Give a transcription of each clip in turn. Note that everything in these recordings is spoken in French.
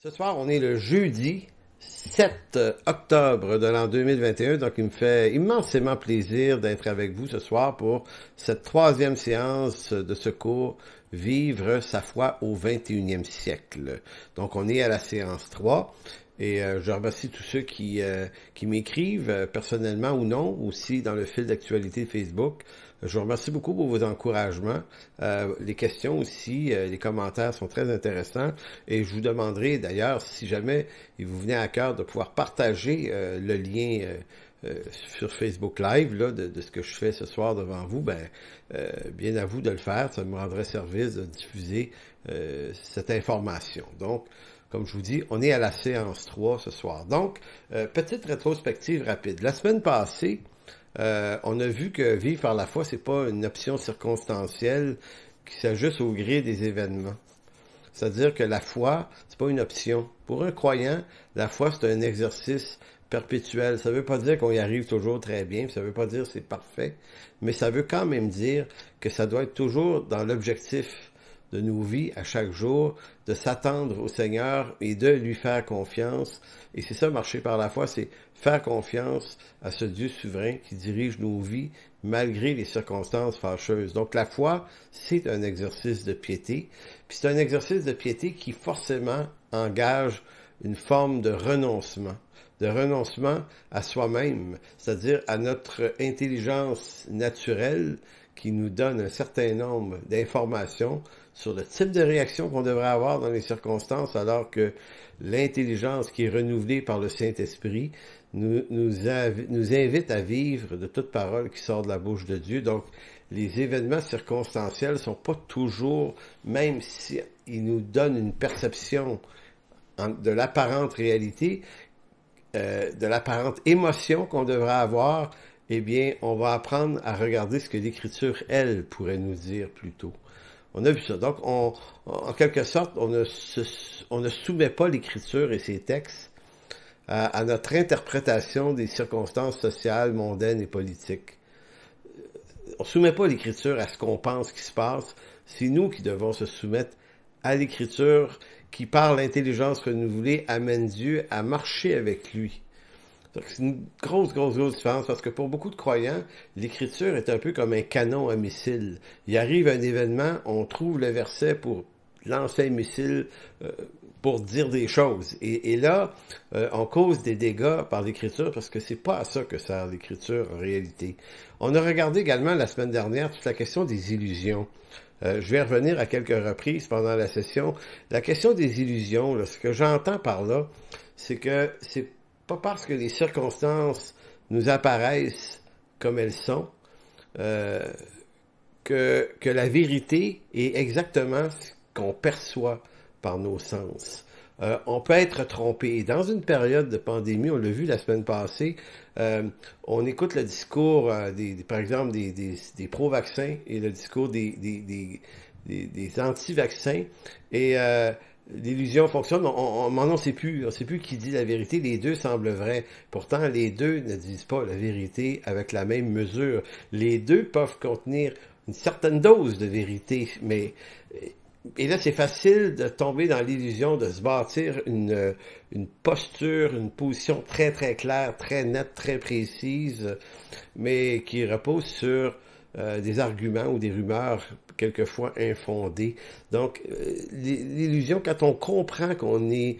Ce soir, on est le jeudi 7 octobre de l'an 2021, donc il me fait immensément plaisir d'être avec vous ce soir pour cette troisième séance de ce cours Vivre sa foi au 21e siècle. Donc on est à la séance 3 et euh, je remercie tous ceux qui, euh, qui m'écrivent euh, personnellement ou non, aussi dans le fil d'actualité Facebook. Je vous remercie beaucoup pour vos encouragements. Euh, les questions aussi, euh, les commentaires sont très intéressants. Et je vous demanderai d'ailleurs, si jamais il vous venait à cœur, de pouvoir partager euh, le lien. sur Facebook Live de, ce que je fais ce soir devant vous, ben, bien à vous de le faire. Ça me rendrait service de diffuser cette information. Donc, comme je vous dis, on est à la séance 3 ce soir. Donc, petite rétrospective rapide. La semaine passée, euh, on a vu que vivre par la foi, c'est pas une option circonstancielle qui s'ajuste au gré des événements. C'est-à-dire que la foi, c'est pas une option. Pour un croyant, la foi, c'est un exercice perpétuel. Ça veut pas dire qu'on y arrive toujours très bien, ça veut pas dire c'est parfait, mais ça veut quand même dire que ça doit être toujours dans l'objectif de nos vies à chaque jour, de s'attendre au Seigneur et de lui faire confiance. Et c'est ça, marcher par la foi, c'est faire confiance à ce Dieu souverain qui dirige nos vies malgré les circonstances fâcheuses. Donc la foi, c'est un exercice de piété, puis c'est un exercice de piété qui forcément engage une forme de renoncement, de renoncement à soi-même, c'est-à-dire à notre intelligence naturelle qui nous donne un certain nombre d'informations sur le type de réaction qu'on devrait avoir dans les circonstances, alors que l'intelligence qui est renouvelée par le Saint-Esprit nous, nous, nous invite à vivre de toute parole qui sort de la bouche de Dieu. Donc, les événements circonstanciels sont pas toujours, même s'ils ils nous donnent une perception de l'apparente réalité, euh, de l'apparente émotion qu'on devrait avoir, eh bien, on va apprendre à regarder ce que l'Écriture, elle, pourrait nous dire plutôt. On a vu ça. Donc, on, en quelque sorte, on ne, on ne soumet pas l'Écriture et ses textes à, notre interprétation des circonstances sociales, mondaines et politiques. On ne soumet pas l'écriture à ce qu'on pense qui se passe, c'est nous qui devons se soumettre à l'écriture qui, par l'intelligence que nous renouvelée, amène Dieu à marcher avec lui. C'est une grosse, grosse, grosse différence parce que pour beaucoup de croyants, l'écriture est un peu comme un canon à missile. Il arrive un événement, on trouve le verset pour lancer un missile, euh, pour dire des choses. Et, là, euh, on cause des dégâts par l'écriture parce que c'est pas à ça que sert l'écriture en réalité. On a regardé également la semaine dernière toute la question des illusions. Euh, je vais revenir à quelques reprises pendant la session. La question des illusions, ce que j'entends par là, c'est que c'est pas parce que les circonstances nous apparaissent comme elles sont euh, que, que la vérité est exactement ce qu'on perçoit par nos sens. Euh, on peut être trompé. Dans une période de pandémie, on l'a vu la semaine passée, euh, on écoute le discours, euh, des, par exemple, des, des, pro-vaccins et le discours des, des, des, anti-vaccins. Et l'illusion fonctionne. On, on, ne sait plus, sait plus qui dit la vérité. Les deux semblent vrais. Pourtant, les deux ne disent pas la vérité avec la même mesure. Les deux peuvent contenir une certaine dose de vérité, mais et là, c'est facile de tomber dans l'illusion de se bâtir une, une, posture, une position très, très claire, très nette, très précise, mais qui repose sur euh, des arguments ou des rumeurs quelquefois infondées. Donc, euh, l'illusion, quand on comprend qu'on est,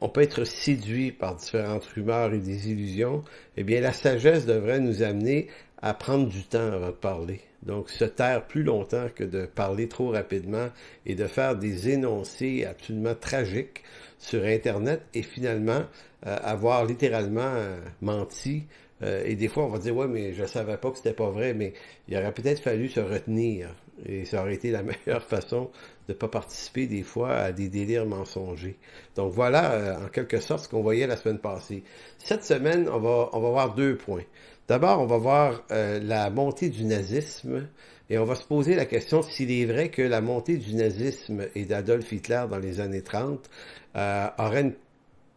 on peut être séduit par différentes rumeurs et des illusions, eh bien, la sagesse devrait nous amener à prendre du temps avant de parler. Donc, se taire plus longtemps que de parler trop rapidement et de faire des énoncés absolument tragiques sur Internet et finalement euh, avoir littéralement euh, menti. Euh, et des fois, on va dire, ouais, mais je savais pas que c'était pas vrai, mais il aurait peut-être fallu se retenir. Et ça aurait été la meilleure façon de ne pas participer des fois à des délires mensongers. Donc voilà, en quelque sorte, ce qu'on voyait la semaine passée. Cette semaine, on va, on va voir deux points. D'abord, on va voir euh, la montée du nazisme et on va se poser la question s'il est vrai que la montée du nazisme et d'Adolf Hitler dans les années 30 euh, aurait une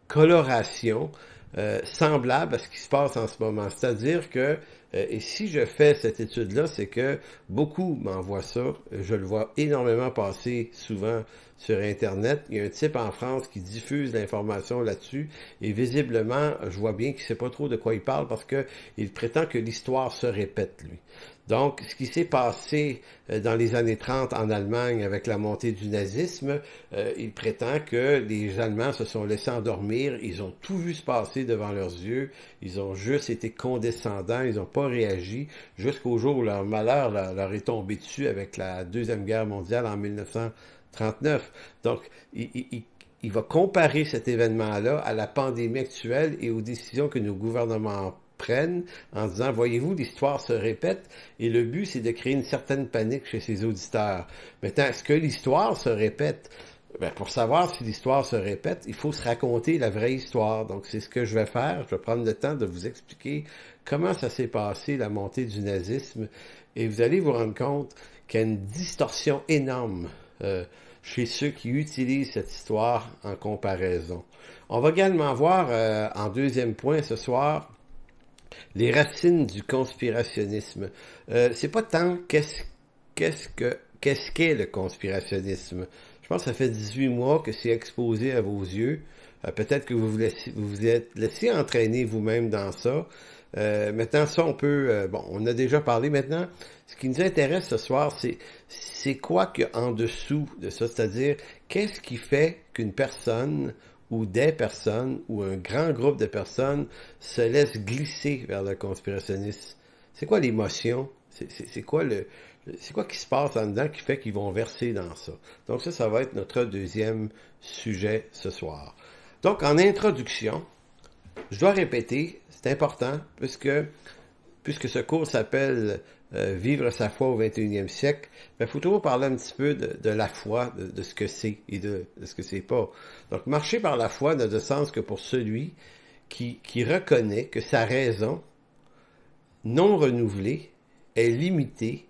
coloration euh, semblable à ce qui se passe en ce moment. C'est-à-dire que, et si je fais cette étude-là, c'est que beaucoup m'envoient ça. Je le vois énormément passer souvent sur Internet. Il y a un type en France qui diffuse l'information là-dessus et visiblement, je vois bien qu'il ne sait pas trop de quoi il parle parce qu'il prétend que l'histoire se répète, lui. Donc, ce qui s'est passé euh, dans les années 30 en Allemagne avec la montée du nazisme, euh, il prétend que les Allemands se sont laissés endormir, ils ont tout vu se passer devant leurs yeux, ils ont juste été condescendants, ils n'ont pas réagi jusqu'au jour où leur malheur leur, est tombé dessus avec la Deuxième Guerre mondiale en 1940. 39. Donc, il, va comparer cet événement-là à la pandémie actuelle et aux décisions que nos gouvernements prennent en disant, voyez-vous, l'histoire se répète et le but, c'est de créer une certaine panique chez ses auditeurs. Maintenant, est-ce que l'histoire se répète? Ben, pour savoir si l'histoire se répète, il faut se raconter la vraie histoire. Donc, c'est ce que je vais faire. Je vais prendre le temps de vous expliquer comment ça s'est passé, la montée du nazisme. Et vous allez vous rendre compte qu'il y a une distorsion énorme euh, chez ceux qui utilisent cette histoire en comparaison. On va également voir euh, en deuxième point ce soir les racines du conspirationnisme. Euh, c'est pas tant qu'est-ce quest que qu'est-ce qu'est le conspirationnisme. Je pense que ça fait 18 mois que c'est exposé à vos yeux. Peut-être que vous vous vous êtes laissé entraîner vous-même dans ça. Euh, maintenant, ça, on peut... Euh, bon, on a déjà parlé maintenant. Ce qui nous intéresse ce soir, c'est c'est quoi qu'il y a en dessous de ça, c'est-à-dire qu'est-ce qui fait qu'une personne ou des personnes ou un grand groupe de personnes se laissent glisser vers le conspirationnisme. C'est quoi l'émotion? C'est quoi le... C'est quoi qui se passe en dedans qui fait qu'ils vont verser dans ça? Donc ça, ça va être notre deuxième sujet ce soir. Donc en introduction, je dois répéter c'est important puisque, puisque ce cours s'appelle euh, Vivre sa foi au 21e siècle, il faut toujours parler un petit peu de, la foi, de, ce que c'est et de, ce que c'est pas. Donc, marcher par la foi n'a de sens que pour celui qui, qui reconnaît que sa raison non renouvelée est limitée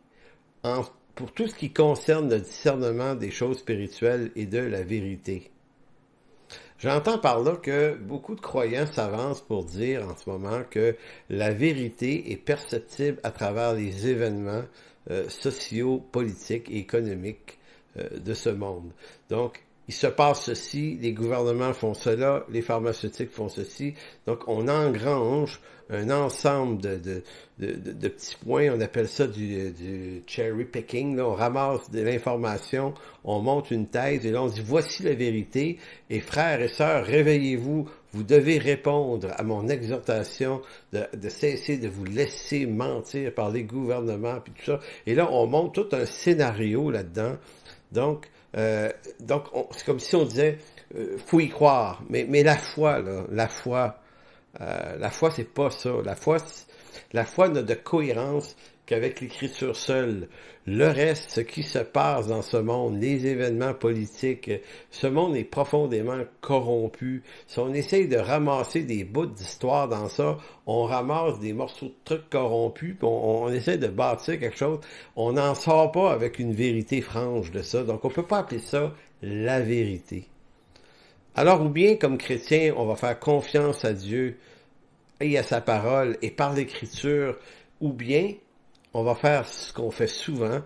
en, pour tout ce qui concerne le discernement des choses spirituelles et de la vérité. J'entends par là que beaucoup de croyants s'avancent pour dire en ce moment que la vérité est perceptible à travers les événements euh, sociaux, politiques et économiques euh, de ce monde. Donc, il se passe ceci, les gouvernements font cela, les pharmaceutiques font ceci. Donc, on engrange un ensemble de, de, de, petits points. On appelle ça du, cherry picking. Là, on ramasse de l'information, on monte une thèse et là, on dit voici la vérité. Et frères et sœurs, réveillez-vous. Vous devez répondre à mon exhortation de, cesser de vous laisser mentir par les gouvernements puis tout ça. Et là, on monte tout un scénario là-dedans. Donc, euh, donc c'est comme si on disait, euh, faut y croire. Mais, mais la foi, là, la foi, euh, la foi, c'est pas ça. La foi, la foi n'a de cohérence qu'avec l'écriture seule. Le reste, ce qui se passe dans ce monde, les événements politiques, ce monde est profondément corrompu. Si on essaye de ramasser des bouts d'histoire dans ça, on ramasse des morceaux de trucs corrompus, on, essaye essaie de bâtir quelque chose. On n'en sort pas avec une vérité franche de ça. Donc, on peut pas appeler ça la vérité. Alors ou bien comme chrétien, on va faire confiance à Dieu et à sa parole et par l'écriture, ou bien on va faire ce qu'on fait souvent,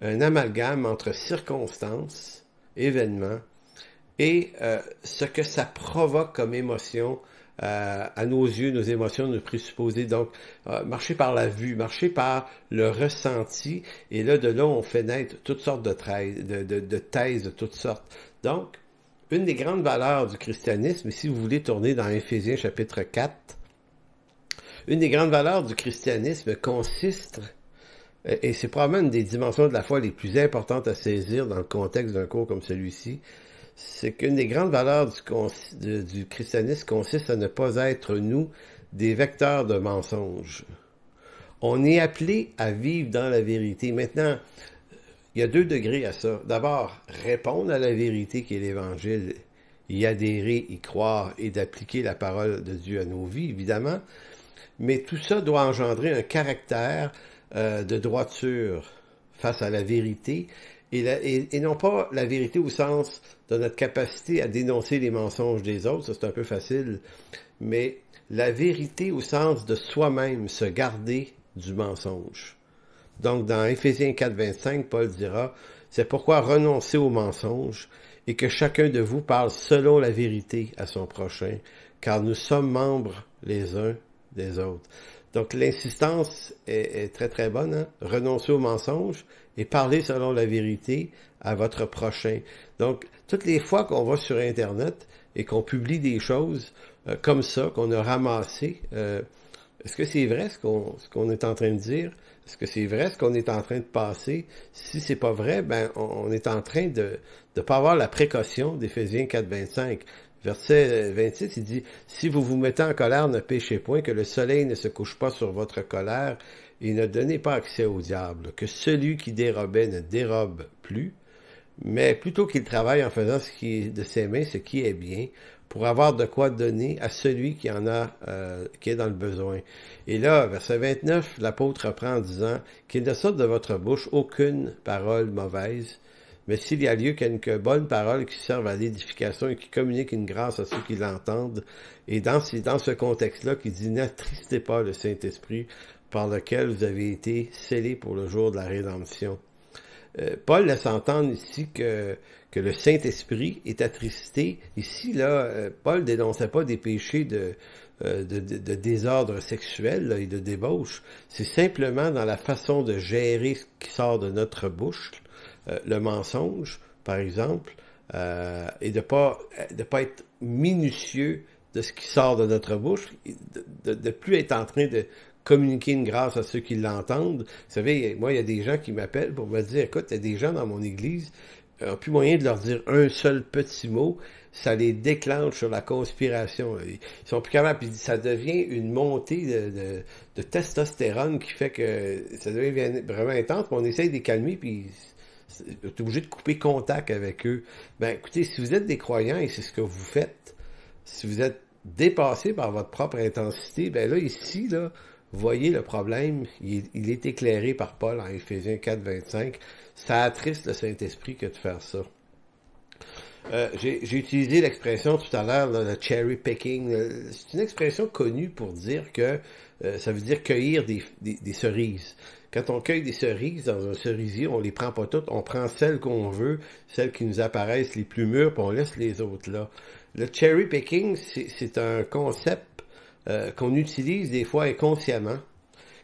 un amalgame entre circonstances, événements, et euh, ce que ça provoque comme émotion euh, à nos yeux, nos émotions, nos présupposés. Donc, euh, marcher par la vue, marcher par le ressenti, et là, de là, on fait naître toutes sortes de, de, de, de thèses de toutes sortes. Donc, une des grandes valeurs du christianisme, si vous voulez tourner dans Ephésiens chapitre 4, une des grandes valeurs du christianisme consiste, et c'est probablement une des dimensions de la foi les plus importantes à saisir dans le contexte d'un cours comme celui-ci, c'est qu'une des grandes valeurs du, christianisme consiste à ne pas être, nous, des vecteurs de mensonges. On est appelé à vivre dans la vérité. Maintenant, il y a deux degrés à ça. D'abord, répondre à la vérité qui est l'Évangile, y adhérer, y croire et d'appliquer la parole de Dieu à nos vies, évidemment. Mais tout ça doit engendrer un caractère euh, de droiture face à la vérité et, et, non pas la vérité au sens de notre capacité à dénoncer les mensonges des autres, ça c'est un peu facile, mais la vérité au sens de soi-même, se garder du mensonge. Donc, dans Éphésiens 4, 25, Paul dira, c'est pourquoi renoncez au mensonge et que chacun de vous parle selon la vérité à son prochain, car nous sommes membres les uns des autres. Donc, l'insistance est, très, très bonne. Hein? Renoncez au mensonge et parlez selon la vérité à votre prochain. Donc, toutes les fois qu'on va sur Internet et qu'on publie des choses euh, comme ça, qu'on a ramassées, euh, est-ce que c'est vrai ce qu'on est en train de dire? Est-ce que c'est vrai ce qu'on est en train de passer? Si c'est pas vrai, ben on est en train de ne pas avoir la précaution d'Éphésiens 4, 25. Verset 26, euh, il dit, Si vous vous mettez en colère, ne péchez point, que le soleil ne se couche pas sur votre colère, et ne donnez pas accès au diable, que celui qui dérobait ne dérobe plus, mais plutôt qu'il travaille en faisant ce qui est de ses mains, ce qui est bien, pour avoir de quoi donner à celui qui en a, euh, qui est dans le besoin. Et là, verset 29, l'apôtre reprend en disant qu'il ne sorte de votre bouche aucune parole mauvaise, mais s'il y a lieu quelque bonne parole qui serve à l'édification et qui communique une grâce à ceux qui l'entendent, et dans, dans ce contexte-là, qui dit n'attristez pas le Saint-Esprit par lequel vous avez été scellés pour le jour de la rédemption. Euh, Paul laisse entendre ici que que le Saint-Esprit est attristé. Ici, là, euh, Paul dénonçait pas des péchés de, euh, de, désordre sexuel et de débauche. C'est simplement dans la façon de gérer ce qui sort de notre bouche, euh, le mensonge, par exemple, et de pas de pas être minutieux de ce qui sort de notre bouche, de, de plus être en train de communiquer une grâce à ceux qui l'entendent. Vous savez, moi, il y a des gens qui m'appellent pour me dire, écoute, il y a des gens dans mon église n'ont plus moyen de leur dire un seul petit mot, ça les déclenche sur la conspiration. Ils sont plus capables. Puis ça devient une montée de, testostérone qui fait que ça devient vraiment intense. on essaye de les calmer, puis est obligé de couper contact avec eux. Ben écoutez, si vous êtes des croyants et c'est ce que vous faites, si vous êtes dépassé par votre propre intensité, ben là, ici, là, Voyez le problème, il est, éclairé par Paul en Éphésiens 4, 25. Ça attriste le Saint-Esprit que de faire ça. Euh, j'ai utilisé l'expression tout à l'heure, le cherry picking. Euh, c'est une expression connue pour dire que euh, ça veut dire cueillir des, des, cerises. Quand on cueille des cerises dans un cerisier, on les prend pas toutes, on prend celles qu'on veut, celles qui nous apparaissent les plus mûres, puis on laisse les autres là. Le cherry picking, c'est un concept euh, qu'on utilise des fois inconsciemment,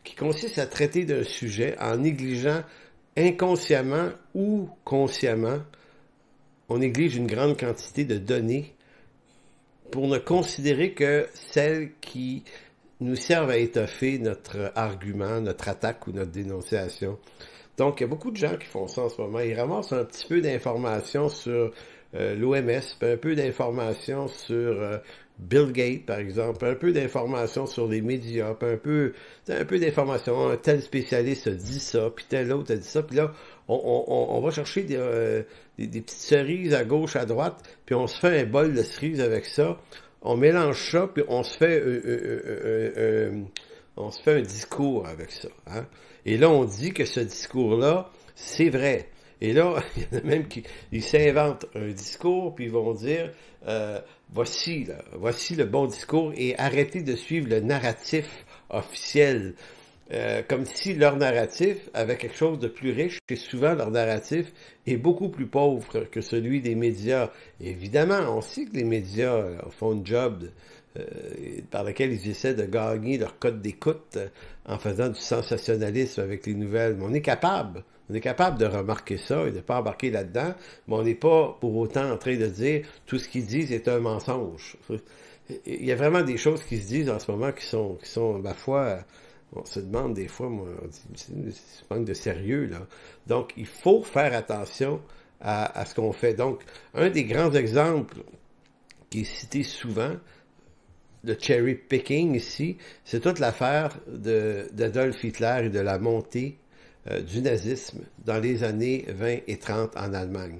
qui consiste à traiter d'un sujet en négligeant inconsciemment ou consciemment, on néglige une grande quantité de données pour ne considérer que celles qui nous servent à étoffer notre argument, notre attaque ou notre dénonciation. Donc, il y a beaucoup de gens qui font ça en ce moment. Ils ramassent un petit peu d'informations sur euh, l'OMS, un peu d'informations sur euh, Bill Gates, par exemple, un peu d'informations sur les médias, un peu, un peu d'informations, un tel spécialiste a dit ça, puis tel autre a dit ça, puis là, on, on, on va chercher euh, des, des, petites cerises à gauche, à droite, puis on se fait un bol de cerises avec ça, on mélange ça, puis on se fait, euh, euh, euh on se fait un discours avec ça. Hein? Et là, on dit que ce discours-là, c'est vrai. Et là, il y en a même qui ils s'inventent un discours, puis ils vont dire voici, voici le bon discours et arrêtez de suivre le narratif officiel. Euh, comme si leur narratif avait quelque chose de plus riche, et souvent leur narratif est beaucoup plus pauvre que celui des médias. évidemment, on sait que les médias euh, font un job euh, par lequel ils essaient de gagner leur code d'écoute en faisant du sensationnalisme avec les nouvelles. Mais on est capable on est capable de remarquer ça et de ne pas embarquer là-dedans, mais on n'est pas pour autant en train de dire tout ce qu'ils disent est un mensonge. Il y a vraiment des choses qui se disent en ce moment qui sont, qui sont ma foi, on se demande des fois, moi, on manque de sérieux, là. Donc, il faut faire attention à, à ce qu'on fait. Donc, un des grands exemples qui est cité souvent, le cherry picking ici, c'est toute l'affaire d'Adolf Hitler et de la montée euh, du nazisme dans les années 20 et 30 en Allemagne.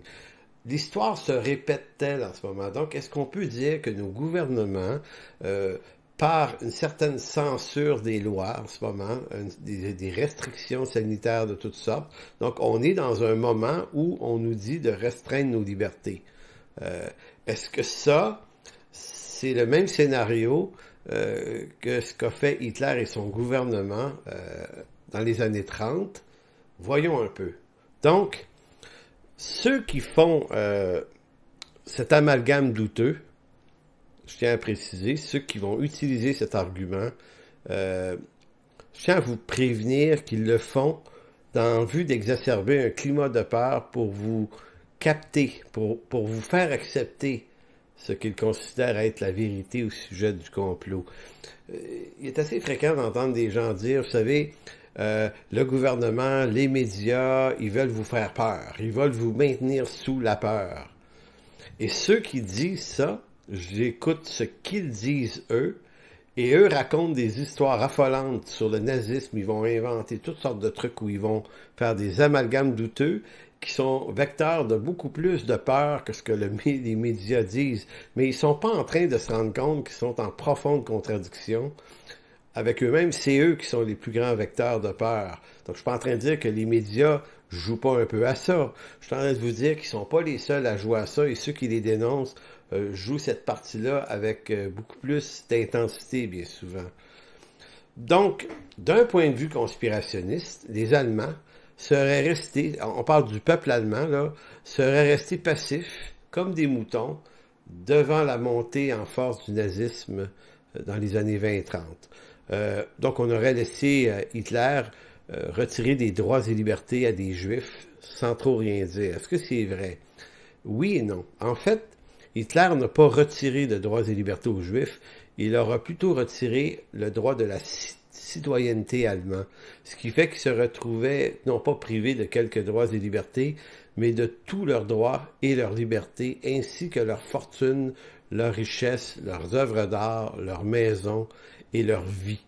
L'histoire se répète-t-elle en ce moment? Donc, est-ce qu'on peut dire que nos gouvernements, euh, par une certaine censure des lois en ce moment, des, restrictions sanitaires de toutes sortes, donc on est dans un moment où on nous dit de restreindre nos libertés. Euh, est-ce que ça, c'est le même scénario euh, que ce qu'a fait Hitler et son gouvernement dans les années 30? Voyons un peu. Donc, ceux qui font euh, cet amalgame douteux, je tiens à préciser, ceux qui vont utiliser cet argument, euh, je tiens à vous prévenir qu'ils le font dans vue d'exacerber un climat de peur pour vous capter, pour, pour vous faire accepter ce qu'ils considèrent être la vérité au sujet du complot. Euh, il est assez fréquent d'entendre des gens dire, vous savez, euh, le gouvernement, les médias, ils veulent vous faire peur. Ils veulent vous maintenir sous la peur. Et ceux qui disent ça, j'écoute ce qu'ils disent eux, et eux racontent des histoires affolantes sur le nazisme. Ils vont inventer toutes sortes de trucs où ils vont faire des amalgames douteux qui sont vecteurs de beaucoup plus de peur que ce que les médias disent. Mais ils ne sont pas en train de se rendre compte qu'ils sont en profonde contradiction avec eux-mêmes, c'est eux qui sont les plus grands vecteurs de peur. Donc, je suis pas en train de dire que les médias jouent pas un peu à ça. Je suis en train de vous dire qu'ils sont pas les seuls à jouer à ça et ceux qui les dénoncent euh, jouent cette partie-là avec euh, beaucoup plus d'intensité, bien souvent. Donc, d'un point de vue conspirationniste, les Allemands seraient restés, on parle du peuple allemand, là, seraient restés passifs, comme des moutons, devant la montée en force du nazisme euh, dans les années 20 30. Euh, donc on aurait laissé euh, Hitler euh, retirer des droits et libertés à des juifs sans trop rien dire. Est-ce que c'est vrai? Oui et non. En fait, Hitler n'a pas retiré de droits et libertés aux juifs, il leur a plutôt retiré le droit de la citoyenneté allemande, ce qui fait qu'ils se retrouvaient non pas privés de quelques droits et libertés, mais de tous leurs droits et leurs libertés, ainsi que leur fortune, leurs richesses, leurs œuvres d'art, leurs maisons leur vie.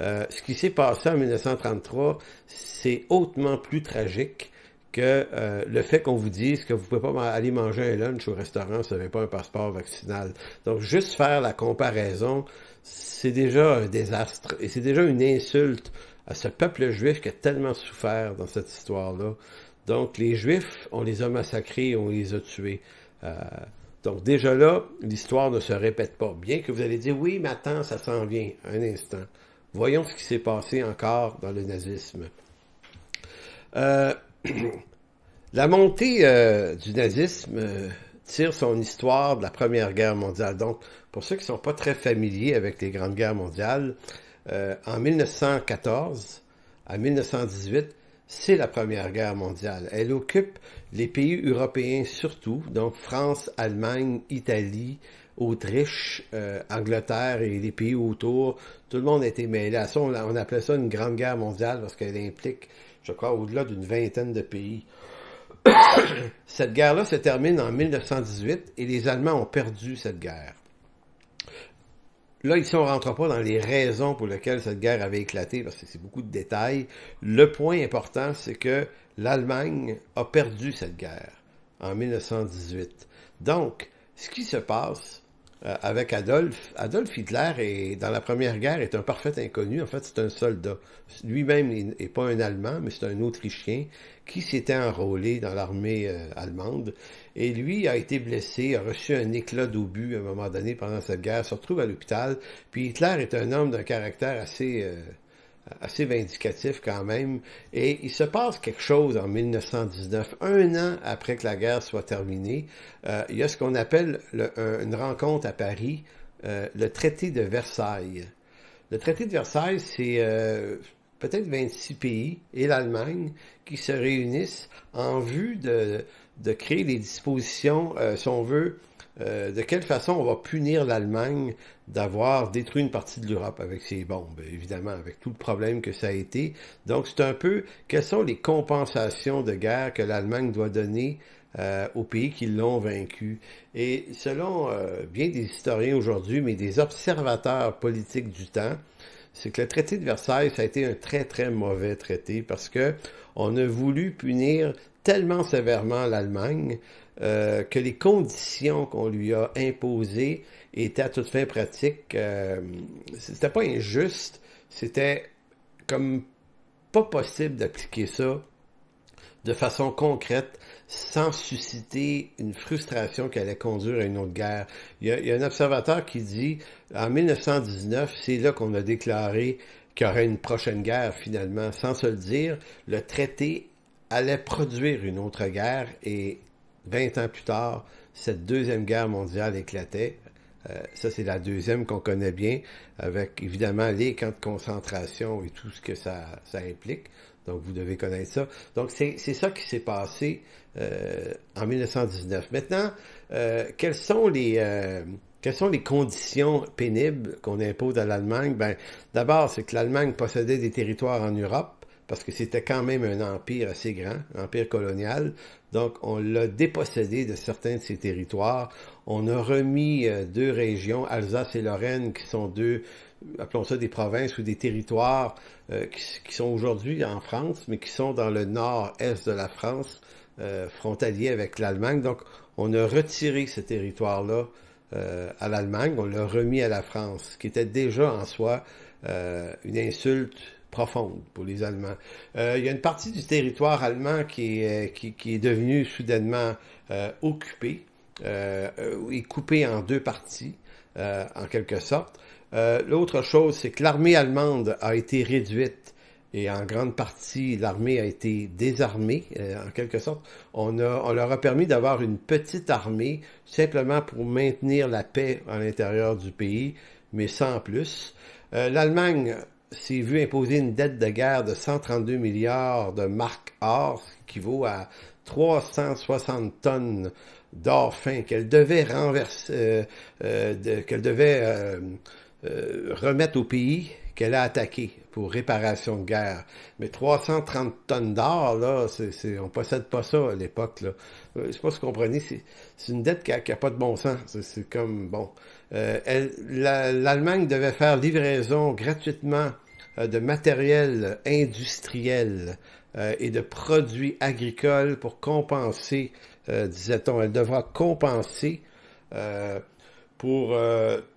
Euh, ce qui s'est passé en 1933, c'est hautement plus tragique que euh, le fait qu'on vous dise que vous pouvez pas aller manger un lunch au restaurant si vous n'avez pas un passeport vaccinal. Donc, juste faire la comparaison, c'est déjà un désastre et c'est déjà une insulte à ce peuple juif qui a tellement souffert dans cette histoire-là. Donc, les Juifs, on les a massacrés, on les a tués. Euh, donc déjà là, l'histoire ne se répète pas. Bien que vous allez dire, oui, mais attends, ça s'en vient. Un instant. Voyons ce qui s'est passé encore dans le nazisme. Euh, la montée euh, du nazisme euh, tire son histoire de la Première Guerre mondiale. Donc, pour ceux qui ne sont pas très familiers avec les grandes guerres mondiales, en 1914 à 1918, c'est la Première Guerre mondiale. Elle occupe les pays européens surtout, donc France, Allemagne, Italie, Autriche, euh, Angleterre et les pays autour. Tout le monde a été mêlé à ça. On, on appelait ça une Grande Guerre mondiale parce qu'elle implique, je crois, au-delà d'une vingtaine de pays. cette guerre-là se termine en 1918 et les Allemands ont perdu cette guerre. Là, ici, on ne rentre pas dans les raisons pour lesquelles cette guerre avait éclaté, parce que c'est beaucoup de détails. Le point important, c'est que l'Allemagne a perdu cette guerre en 1918. Donc, ce qui se passe euh, avec Adolf, Adolf Hitler, est, dans la Première Guerre, est un parfait inconnu. En fait, c'est un soldat. Lui-même n'est pas un Allemand, mais c'est un Autrichien qui s'était enrôlé dans l'armée euh, allemande et lui a été blessé, a reçu un éclat d'obus à un moment donné pendant cette guerre, se retrouve à l'hôpital. Puis Hitler est un homme d'un caractère assez... Euh, assez vindicatif quand même. Et il se passe quelque chose en 1919, un an après que la guerre soit terminée. Euh, il y a ce qu'on appelle une rencontre à Paris, euh, le traité de Versailles. Le traité de Versailles, c'est euh, peut-être 26 pays et l'Allemagne qui se réunissent en vue de de créer des dispositions, euh, si on veut, euh, de quelle façon on va punir l'Allemagne d'avoir détruit une partie de l'Europe avec ses bombes, évidemment, avec tout le problème que ça a été. Donc, c'est un peu quelles sont les compensations de guerre que l'Allemagne doit donner euh, aux pays qui l'ont vaincu. Et selon euh, bien des historiens aujourd'hui, mais des observateurs politiques du temps, c'est que le traité de Versailles, ça a été un très, très mauvais traité parce que on a voulu punir tellement sévèrement l'Allemagne euh, que les conditions qu'on lui a imposées étaient à toute fin pratiques. Euh, c'était pas injuste, c'était comme pas possible d'appliquer ça de façon concrète sans susciter une frustration qui allait conduire à une autre guerre. Il y a, il y a un observateur qui dit, en 1919, c'est là qu'on a déclaré qu'il y aurait une prochaine guerre finalement. Sans se le dire, le traité allait produire une autre guerre et 20 ans plus tard, cette deuxième guerre mondiale éclatait. Euh, ça, c'est la deuxième qu'on connaît bien, avec évidemment les camps de concentration et tout ce que ça, ça implique. Donc, vous devez connaître ça. Donc, c'est ça qui s'est passé euh, en 1919. Maintenant, euh, quelles sont les... Quelles sont les conditions pénibles qu'on impose à l'Allemagne? Ben, d'abord, c'est que l'Allemagne possédait des territoires en Europe parce que c'était quand même un empire assez grand, un empire colonial. Donc, on l'a dépossédé de certains de ses territoires. On a remis euh, deux régions, Alsace et Lorraine, qui sont deux, appelons ça des provinces ou des territoires euh, qui, sont aujourd'hui en France, mais qui sont dans le nord-est de la France, euh, frontalier avec l'Allemagne. Donc, on a retiré ce territoire-là euh, à l'Allemagne, on l'a remis à la France, ce qui était déjà en soi une insulte profonde pour les Allemands. Euh, il y a une partie du territoire allemand qui est, euh, qui, est devenue soudainement euh, occupée et coupée en deux parties, en quelque sorte. L'autre chose, c'est que l'armée allemande a été réduite et en grande partie, l'armée a été désarmée, en quelque sorte. On, a, on leur a permis d'avoir une petite armée, simplement pour maintenir la paix à l'intérieur du pays, mais sans plus. L'Allemagne s'est vu imposer une dette de guerre de 132 milliards de marques or, ce qui vaut à 360 tonnes d'or fin qu'elle devait renverser, euh, euh, qu'elle devait euh, remettre au pays qu'elle a attaqué pour réparation de guerre. Mais 330 tonnes d'or, là, c'est, on possède pas ça à l'époque. Là. Je sais pas si vous comprenez, c'est, une dette qui n'a pas de bon sens. C'est, comme, bon, euh, L'Allemagne devait faire livraison gratuitement euh, de matériel industriel euh, et de produits agricoles pour compenser, disait-on, elle devra compenser pour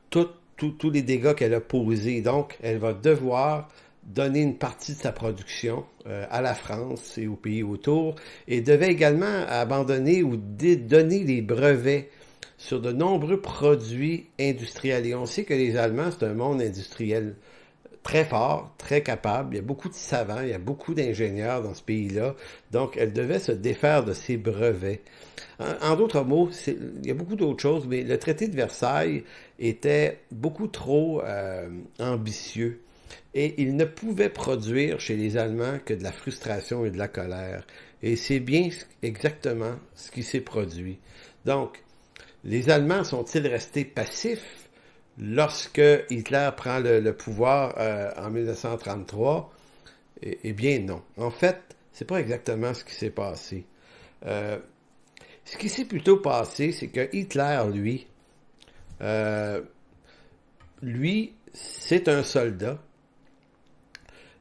tous les dégâts qu'elle a posés. Donc, elle va devoir donner une partie de sa production à la France et aux pays autour et devait également abandonner ou donner les brevets sur de nombreux produits industriels. Et on sait que les Allemands, c'est un monde industriel très fort, très capable. Il y a beaucoup de savants, il y a beaucoup d'ingénieurs dans ce pays-là. Donc, elle devait se défaire de ses brevets. En, d'autres mots, il y a beaucoup d'autres choses, mais le traité de Versailles était beaucoup trop euh, ambitieux. Et il ne pouvait produire chez les Allemands que de la frustration et de la colère. Et c'est bien exactement ce qui s'est produit. Donc, les Allemands sont-ils restés passifs lorsque Hitler prend le, pouvoir euh, en 1933? Eh, eh, bien non. En fait, c'est pas exactement ce qui s'est passé. Euh, ce qui s'est plutôt passé, c'est que Hitler, lui, euh, lui, c'est un soldat.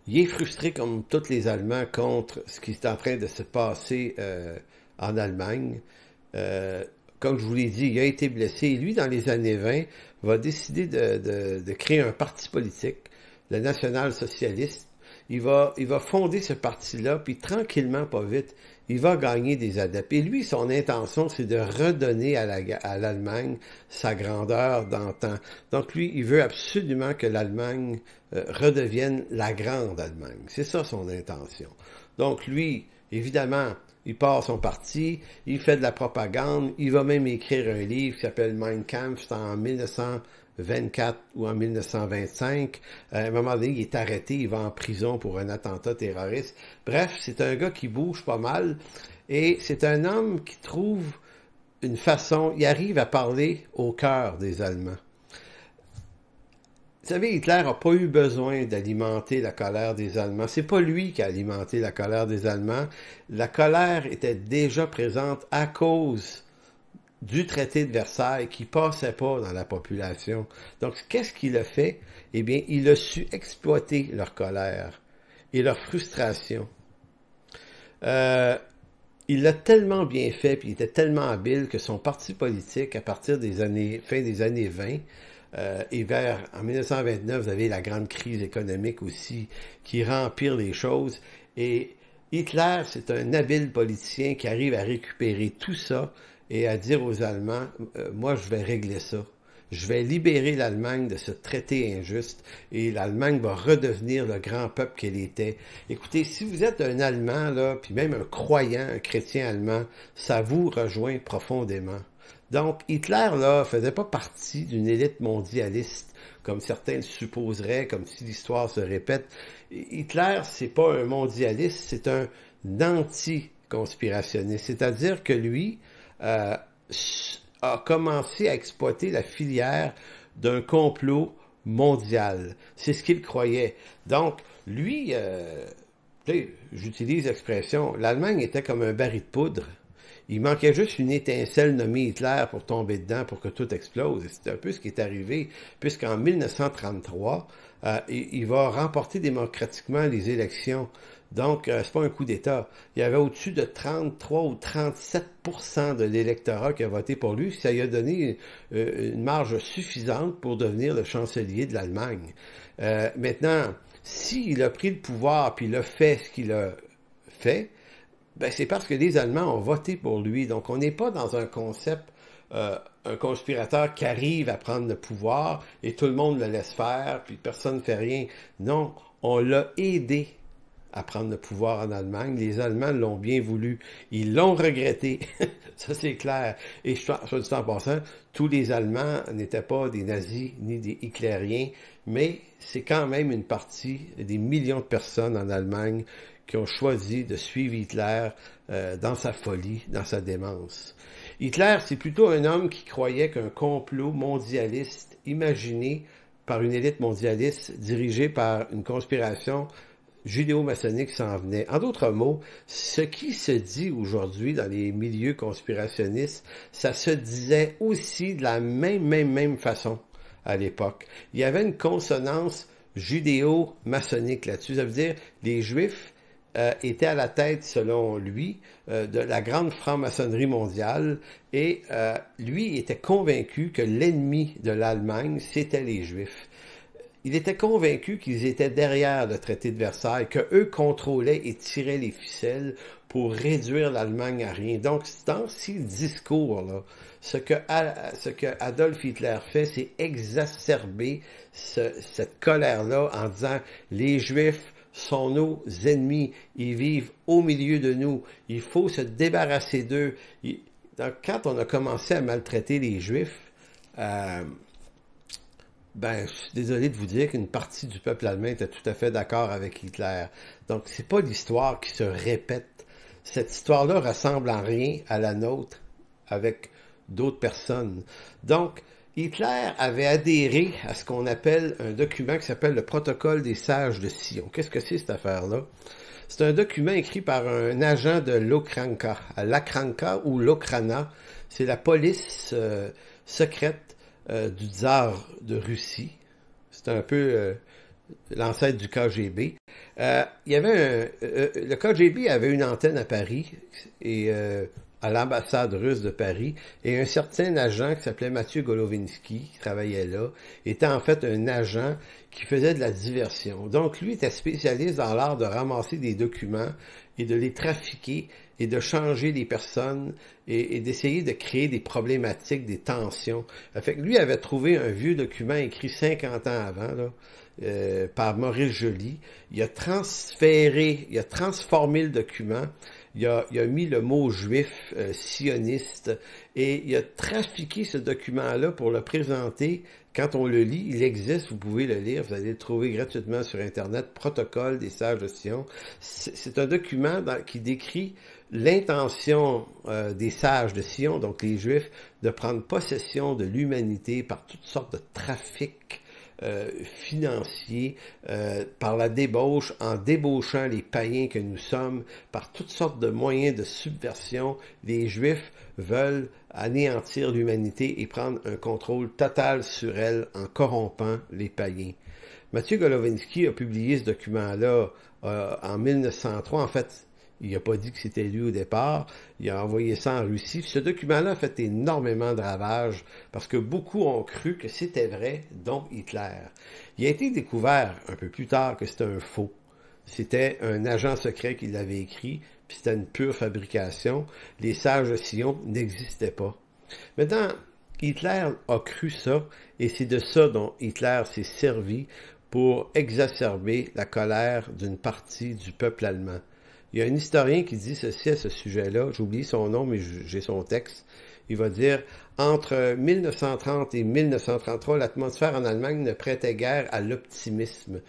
Il est frustré comme tous les Allemands contre ce qui est en train de se passer en Allemagne. Euh, comme je vous l'ai dit, il a été blessé. Lui, dans les années 20, va décider de, créer un parti politique, le national-socialiste. Il va, il va fonder ce parti-là, puis tranquillement, pas vite, il va gagner des adeptes. Et lui, son intention, c'est de redonner à l'Allemagne sa grandeur d'antan. Donc lui, il veut absolument que l'Allemagne euh, redevienne la grande Allemagne. C'est ça son intention. Donc lui, évidemment, il part son parti, il fait de la propagande, il va même écrire un livre qui s'appelle Mein Kampf en 1924 ou en 1925. Euh, à un moment donné, il est arrêté, il va en prison pour un attentat terroriste. Bref, c'est un gars qui bouge pas mal et c'est un homme qui trouve une façon, il arrive à parler au cœur des Allemands. Vous savez, Hitler n'a pas eu besoin d'alimenter la colère des Allemands. C'est pas lui qui a alimenté la colère des Allemands. La colère était déjà présente à cause du traité de Versailles qui passait pas dans la population. Donc, qu'est-ce qu'il a fait? Eh bien, il a su exploiter leur colère et leur frustration. Euh, il l'a tellement bien fait, puis il était tellement habile que son parti politique, à partir des années, fin des années 20, euh, et vers, en 1929, vous avez la grande crise économique aussi qui rend les choses. Et Hitler, c'est un habile politicien qui arrive à récupérer tout ça et à dire aux Allemands, euh, moi je vais régler ça. Je vais libérer l'Allemagne de ce traité injuste et l'Allemagne va redevenir le grand peuple qu'elle était. Écoutez, si vous êtes un Allemand, là, puis même un croyant, un chrétien allemand, ça vous rejoint profondément. Donc, Hitler, là, faisait pas partie d'une élite mondialiste, comme certains supposeraient, comme si l'histoire se répète. Hitler, c'est pas un mondialiste, c'est un anti-conspirationniste. C'est-à-dire que lui euh, a commencé à exploiter la filière d'un complot mondial. C'est ce qu'il croyait. Donc, lui, euh, j'utilise l'expression, l'Allemagne était comme un baril de poudre il manquait juste une étincelle nommée Hitler pour tomber dedans, pour que tout explose. c'est un peu ce qui est arrivé, puisqu'en 1933, euh, il va remporter démocratiquement les élections. Donc, ce euh, c'est pas un coup d'État. Il y avait au-dessus de 33 ou 37 de l'électorat qui a voté pour lui. Ça lui a donné euh, une marge suffisante pour devenir le chancelier de l'Allemagne. maintenant, s'il a pris le pouvoir puis il a fait ce qu'il a fait, ben, c'est parce que les Allemands ont voté pour lui. Donc, on n'est pas dans un concept, euh, un conspirateur qui arrive à prendre le pouvoir et tout le monde le laisse faire, puis personne ne fait rien. Non, on l'a aidé à prendre le pouvoir en Allemagne. Les Allemands l'ont bien voulu. Ils l'ont regretté. Ça, c'est clair. Et je du temps passant, tous les Allemands n'étaient pas des nazis ni des hitlériens, mais c'est quand même une partie des millions de personnes en Allemagne qui ont choisi de suivre Hitler euh, dans sa folie, dans sa démence. Hitler, c'est plutôt un homme qui croyait qu'un complot mondialiste imaginé par une élite mondialiste dirigée par une conspiration judéo-maçonnique s'en venait. En d'autres mots, ce qui se dit aujourd'hui dans les milieux conspirationnistes, ça se disait aussi de la même, même, même façon à l'époque. Il y avait une consonance judéo-maçonnique là-dessus. Ça veut dire les Juifs euh, était à la tête, selon lui, euh, de la grande franc-maçonnerie mondiale et euh, lui était convaincu que l'ennemi de l'Allemagne, c'était les Juifs. Il était convaincu qu'ils étaient derrière le traité de Versailles, que eux contrôlaient et tiraient les ficelles pour réduire l'Allemagne à rien. Donc, dans ces discours-là, ce que, ce que Adolf Hitler fait, c'est exacerber cette colère-là en disant les Juifs sont nos ennemis. Ils vivent au milieu de nous. Il faut se débarrasser d'eux. quand on a commencé à maltraiter les Juifs, euh, ben, je suis désolé de vous dire qu'une partie du peuple allemand était tout à fait d'accord avec Hitler. Donc, c'est pas l'histoire qui se répète. Cette histoire-là ressemble en rien à la nôtre avec d'autres personnes. Donc, Hitler avait adhéré à ce qu'on appelle un document qui s'appelle le protocole des sages de Sion. Qu'est-ce que c'est cette affaire-là? C'est un document écrit par un agent de l'Okranka. L'Akranka ou l'Okrana, c'est la police euh, secrète euh, du tsar de Russie. C'est un peu euh, l'ancêtre du KGB. il y avait le KGB avait une antenne à Paris et à l'ambassade russe de Paris et un certain agent qui s'appelait Mathieu Golovinsky, qui travaillait là, était en fait un agent qui faisait de la diversion. Donc lui était spécialiste dans l'art de ramasser des documents et de les trafiquer et de changer les personnes et, d'essayer de créer des problématiques, des tensions. Fait lui avait trouvé un vieux document écrit 50 ans avant, là, euh, par Maurice Joly. Il a transféré, il a transformé le document il a, a mis le mot juif euh, sioniste et il a trafiqué ce document-là pour le présenter. Quand on le lit, il existe, vous pouvez le lire, vous allez le trouver gratuitement sur Internet, Protocole des sages de Sion. C'est un document qui décrit l'intention euh, des sages de Sion, donc les juifs, de prendre possession de l'humanité par toutes sortes de trafics euh, financier, euh, par la débauche, en débauchant les païens que nous sommes, par toutes sortes de moyens de subversion, les Juifs veulent anéantir l'humanité et prendre un contrôle total sur elle en corrompant les païens. Mathieu Golovinski a publié ce document-là euh, en 1903. En fait, il n'a pas dit que c'était lui au départ. Il a envoyé ça en Russie. Ce document-là a fait énormément de ravages parce que beaucoup ont cru que c'était vrai, dont Hitler. Il a été découvert un peu plus tard que c'était un faux. C'était un agent secret qui l'avait écrit, puis c'était une pure fabrication. Les sages Sion n'existaient pas. Maintenant, Hitler a cru ça, et c'est de ça dont Hitler s'est servi pour exacerber la colère d'une partie du peuple allemand. Il y a un historien qui dit ceci à ce sujet-là. J'oublie son nom, mais j'ai son texte. Il va dire entre 1930 et 1933, l'atmosphère en Allemagne ne prêtait guère à l'optimisme.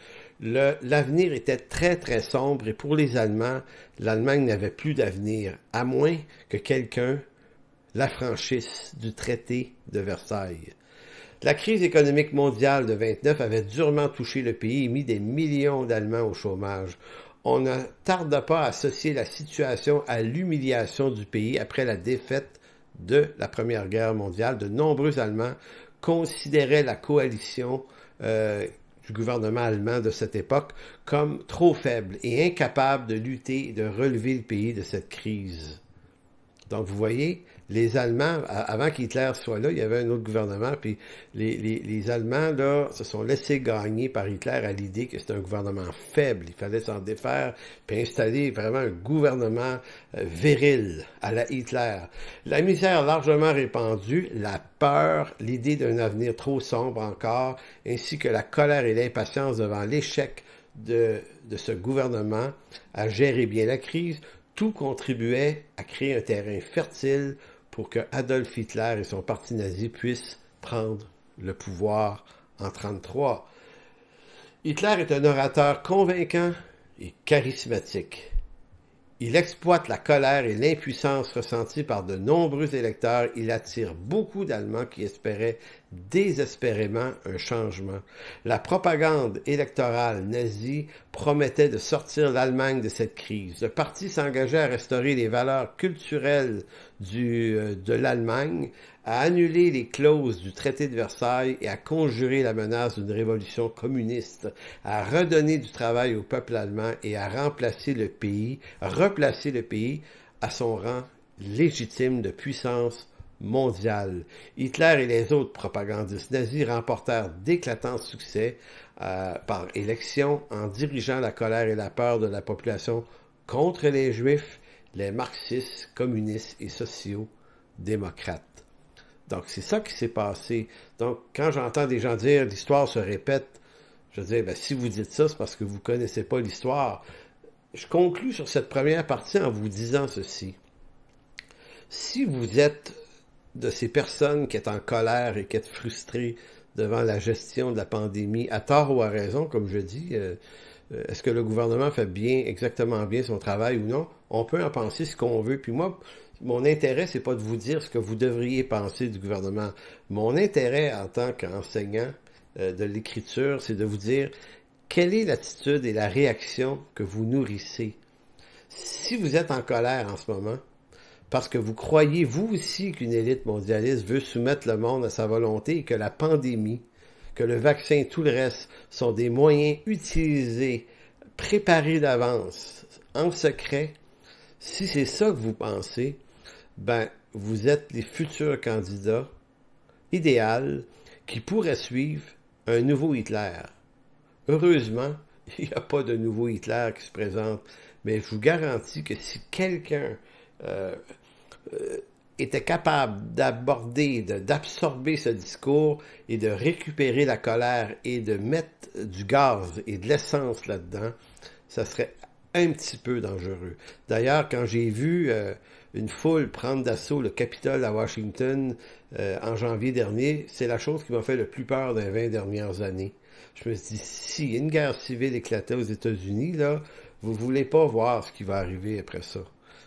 L'avenir était très très sombre et pour les Allemands, l'Allemagne n'avait plus d'avenir, à moins que quelqu'un l'affranchisse du traité de Versailles. La crise économique mondiale de 1929 avait durement touché le pays et mis des millions d'Allemands au chômage on ne tarda pas à associer la situation à l'humiliation du pays après la défaite de la Première Guerre mondiale. De nombreux Allemands considéraient la coalition euh, du gouvernement allemand de cette époque comme trop faible et incapable de lutter et de relever le pays de cette crise. Donc vous voyez, les Allemands, avant qu'Hitler soit là, il y avait un autre gouvernement, puis les, les, Allemands, là, se sont laissés gagner par Hitler à l'idée que c'était un gouvernement faible. Il fallait s'en défaire, puis installer vraiment un gouvernement euh, viril à la Hitler. La misère largement répandue, la peur, l'idée d'un avenir trop sombre encore, ainsi que la colère et l'impatience devant l'échec de, de ce gouvernement à gérer bien la crise, tout contribuait à créer un terrain fertile pour que Adolf Hitler et son parti nazi puissent prendre le pouvoir en 1933. Hitler est un orateur convaincant et charismatique. Il exploite la colère et l'impuissance ressentie par de nombreux électeurs. Il attire beaucoup d'Allemands qui espéraient désespérément un changement. La propagande électorale nazie promettait de sortir l'Allemagne de cette crise. Le parti s'engageait à restaurer les valeurs culturelles euh, de l'Allemagne, à annuler les clauses du traité de Versailles et à conjurer la menace d'une révolution communiste, à redonner du travail au peuple allemand et à remplacer le pays, replacer le pays à son rang légitime de puissance mondiale. Hitler et les autres propagandistes nazis remportèrent d'éclatants succès euh, par élection en dirigeant la colère et la peur de la population contre les juifs, les marxistes, communistes et sociaux-démocrates. Donc, c'est ça qui s'est passé. Donc, quand j'entends des gens dire l'histoire se répète, je dis, ben, si vous dites ça, c'est parce que vous ne connaissez pas l'histoire. Je conclus sur cette première partie en vous disant ceci. Si vous êtes de ces personnes qui est en colère et qui est frustrées devant la gestion de la pandémie, à tort ou à raison, comme je dis, euh, euh, est-ce que le gouvernement fait bien, exactement bien son travail ou non? On peut en penser ce qu'on veut. Puis moi, mon intérêt, c'est pas de vous dire ce que vous devriez penser du gouvernement. Mon intérêt en tant qu'enseignant euh, de l'écriture, c'est de vous dire quelle est l'attitude et la réaction que vous nourrissez. Si vous êtes en colère en ce moment, parce que vous croyez vous aussi qu'une élite mondialiste veut soumettre le monde à sa volonté et que la pandémie, que le vaccin et tout le reste sont des moyens utilisés, préparés d'avance, en secret, si c'est ça que vous pensez, ben, vous êtes les futurs candidats idéaux qui pourraient suivre un nouveau Hitler. Heureusement, il n'y a pas de nouveau Hitler qui se présente, mais je vous garantis que si quelqu'un euh, euh, était capable d'aborder, d'absorber ce discours et de récupérer la colère et de mettre du gaz et de l'essence là-dedans, ça serait un petit peu dangereux. D'ailleurs, quand j'ai vu euh, une foule prendre d'assaut le Capitole à Washington euh, en janvier dernier, c'est la chose qui m'a fait le plus peur dans les 20 dernières années. Je me suis dit, si une guerre civile éclatait aux États-Unis, là, vous voulez pas voir ce qui va arriver après ça.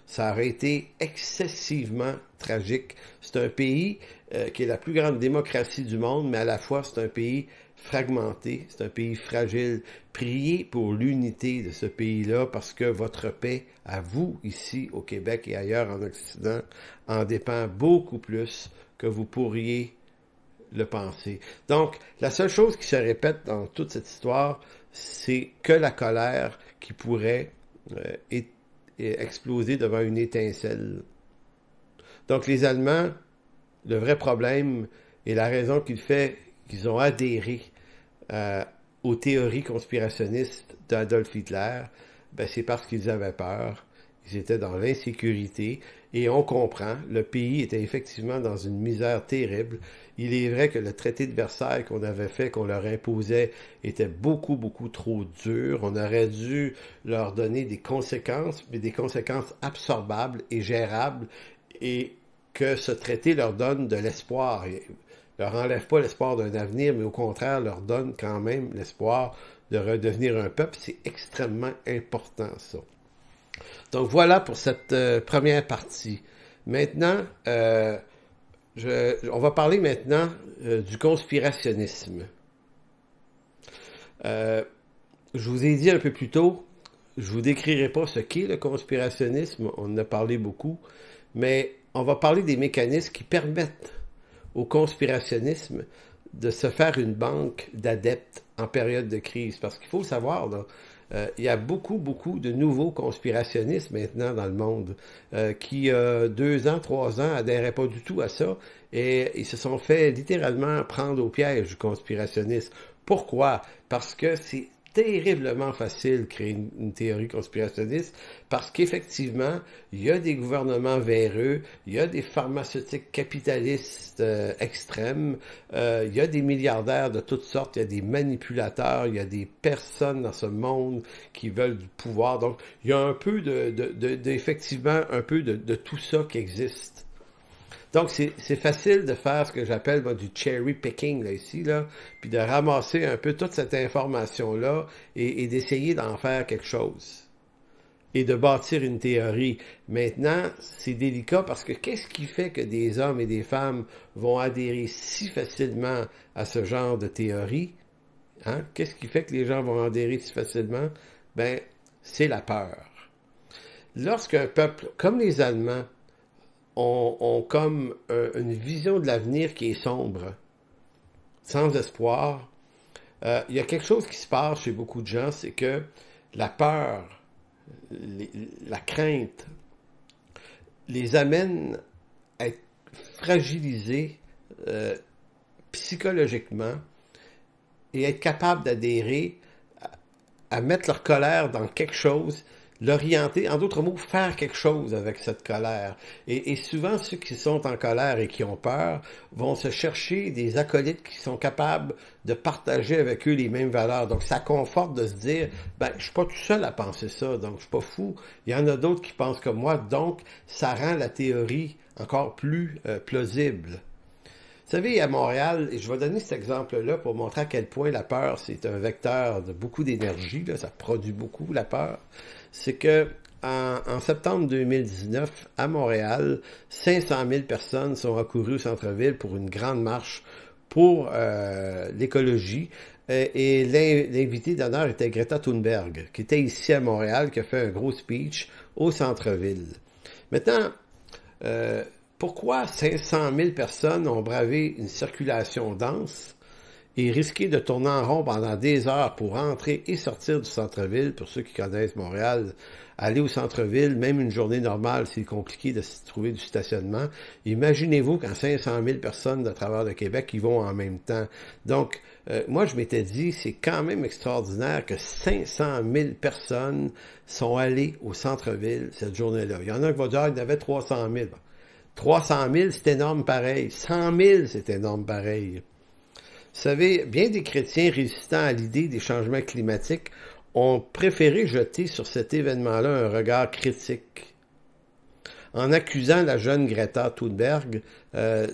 Ça aurait été excessivement tragique. C'est un pays euh, qui est la plus grande démocratie du monde, mais à la fois c'est un pays fragmenté, c'est un pays fragile. Priez pour l'unité de ce pays-là parce que votre paix, à vous ici au Québec et ailleurs en Occident, en dépend beaucoup plus que vous pourriez le penser. Donc, la seule chose qui se répète dans toute cette histoire, c'est que la colère qui pourrait euh, exploser devant une étincelle. Donc, les Allemands, le vrai problème et la raison fait qu'ils ont adhéré euh, aux théories conspirationnistes d'Adolf Hitler, ben c'est parce qu'ils avaient peur, ils étaient dans l'insécurité, et on comprend, le pays était effectivement dans une misère terrible. Il est vrai que le traité de Versailles qu'on avait fait, qu'on leur imposait, était beaucoup, beaucoup trop dur. On aurait dû leur donner des conséquences, mais des conséquences absorbables et gérables, et que ce traité leur donne de l'espoir leur enlève pas l'espoir d'un avenir, mais au contraire leur donne quand même l'espoir de redevenir un peuple. C'est extrêmement important ça. Donc voilà pour cette euh, première partie. Maintenant, euh, on va parler maintenant euh, du conspirationnisme. je vous ai dit un peu plus tôt, je ne vous décrirai pas ce qu'est le conspirationnisme, on en a parlé beaucoup, mais on va parler des mécanismes qui permettent au conspirationnisme de se faire une banque d'adeptes en période de crise. Parce qu'il faut savoir, euh, il y a beaucoup, beaucoup de nouveaux conspirationnistes maintenant dans le monde euh, qui, euh, deux ans, trois ans, adhéraient pas du tout à ça et ils se sont fait littéralement prendre au piège du conspirationnisme. Pourquoi? Parce que c'est terriblement facile créer une, théorie conspirationniste parce qu'effectivement, il y a des gouvernements véreux, il y a des pharmaceutiques capitalistes euh, extrêmes, euh, il y a des milliardaires de toutes sortes, il y a des manipulateurs, il y a des personnes dans ce monde qui veulent du pouvoir. Donc, il y a un peu de, de, de, effectivement, un peu de tout ça qui existe. Donc, c'est facile de faire ce que j'appelle du cherry picking, là, ici, là, puis de ramasser un peu toute cette information-là et, d'essayer d'en faire quelque chose et de bâtir une théorie. Maintenant, c'est délicat parce que qu'est-ce qui fait que des hommes et des femmes vont adhérer si facilement à ce genre de théorie? Hein? Qu'est-ce qui fait que les gens vont adhérer si facilement? Ben, c'est la peur. Lorsqu'un peuple, comme les Allemands, ont, comme euh, une vision de l'avenir qui est sombre, sans espoir. Euh, il y a quelque chose qui se passe chez beaucoup de gens, c'est que la peur, la crainte, les amène à être fragilisés euh, psychologiquement et être capables d'adhérer, à mettre leur colère dans quelque chose l'orienter, en d'autres mots, faire quelque chose avec cette colère. Et, souvent, ceux qui sont en colère et qui ont peur vont se chercher des acolytes qui sont capables de partager avec eux les mêmes valeurs. Donc, ça conforte de se dire, ben, je suis pas tout seul à penser ça, donc je suis pas fou. Il y en a d'autres qui pensent comme moi, donc ça rend la théorie encore plus euh, plausible. Vous savez, à Montréal, et je vais donner cet exemple-là pour montrer à quel point la peur, c'est un vecteur de beaucoup d'énergie, ça produit beaucoup la peur c'est que en, septembre 2019, à Montréal, 500 000 personnes sont accourues au centre-ville pour une grande marche pour euh, l'écologie. Euh, et, l'invitée l'invité d'honneur était Greta Thunberg, qui était ici à Montréal, qui a fait un gros speech au centre-ville. Maintenant, euh, pourquoi 500 000 personnes ont bravé une circulation dense et risquer de tourner en rond pendant des heures pour entrer et sortir du centre-ville. Pour ceux qui connaissent Montréal, aller au centre-ville, même une journée normale, c'est compliqué de trouver du stationnement. Imaginez-vous quand 500 000 personnes de travers le Québec y vont en même temps. Donc, euh, moi, je m'étais dit, c'est quand même extraordinaire que 500 000 personnes sont allées au centre-ville cette journée-là. Il y en a qui vont dire qu'il ah, y en avait 300 000. 300 000, c'est énorme pareil. 100 000, c'est énorme pareil. Vous savez, bien des chrétiens résistants à l'idée des changements climatiques ont préféré jeter sur cet événement-là un regard critique en accusant la jeune Greta Thunberg euh,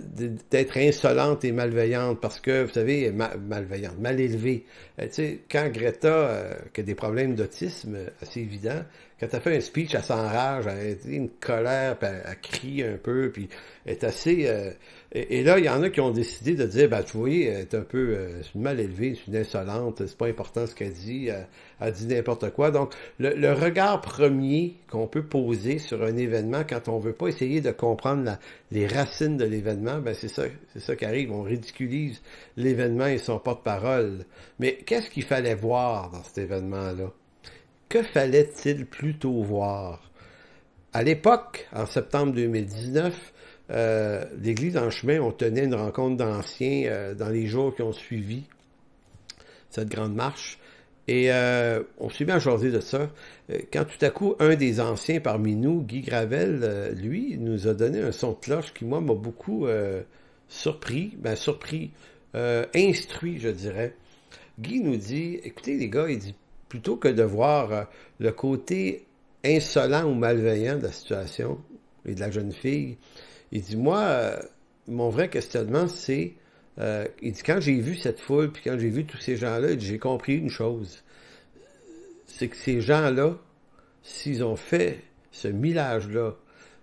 d'être insolente et malveillante parce que, vous savez, malveillante, mal élevée. Euh, tu sais, quand Greta, euh, qui a des problèmes d'autisme assez évident, quand elle fait un speech, elle s'enrage, elle a une colère, elle, elle, crie un peu, puis elle est assez... Et, là, il y en a qui ont décidé de dire, bah, tu vois, elle est un peu euh, une mal élevée, c'est une insolente, c'est pas important ce qu'elle dit, elle, dit n'importe quoi. Donc, le, regard premier qu'on peut poser sur un événement quand on veut pas essayer de comprendre les racines de l'événement, ben c'est ça, c'est ça qui arrive. On ridiculise l'événement et son porte-parole. Mais qu'est-ce qu'il fallait voir dans cet événement-là? Que fallait-il plutôt voir? À l'époque, en septembre 2019, euh, l'église en chemin, on tenait une rencontre d'anciens euh, dans les jours qui ont suivi cette grande marche. Et euh, on se bien à de ça. Quand tout à coup, un des anciens parmi nous, Guy Gravel, lui, nous a donné un son de cloche qui, moi, m'a beaucoup surpris, ben surpris, instruit, je dirais. Guy nous dit, écoutez les gars, il dit, plutôt que de voir le côté insolent ou malveillant de la situation et de la jeune fille, il dit, moi, euh, mon vrai questionnement, c'est, euh, il dit, quand j'ai vu cette foule, puis quand j'ai vu tous ces gens-là, j'ai compris une chose. C'est que ces gens-là, s'ils ont fait ce millage-là,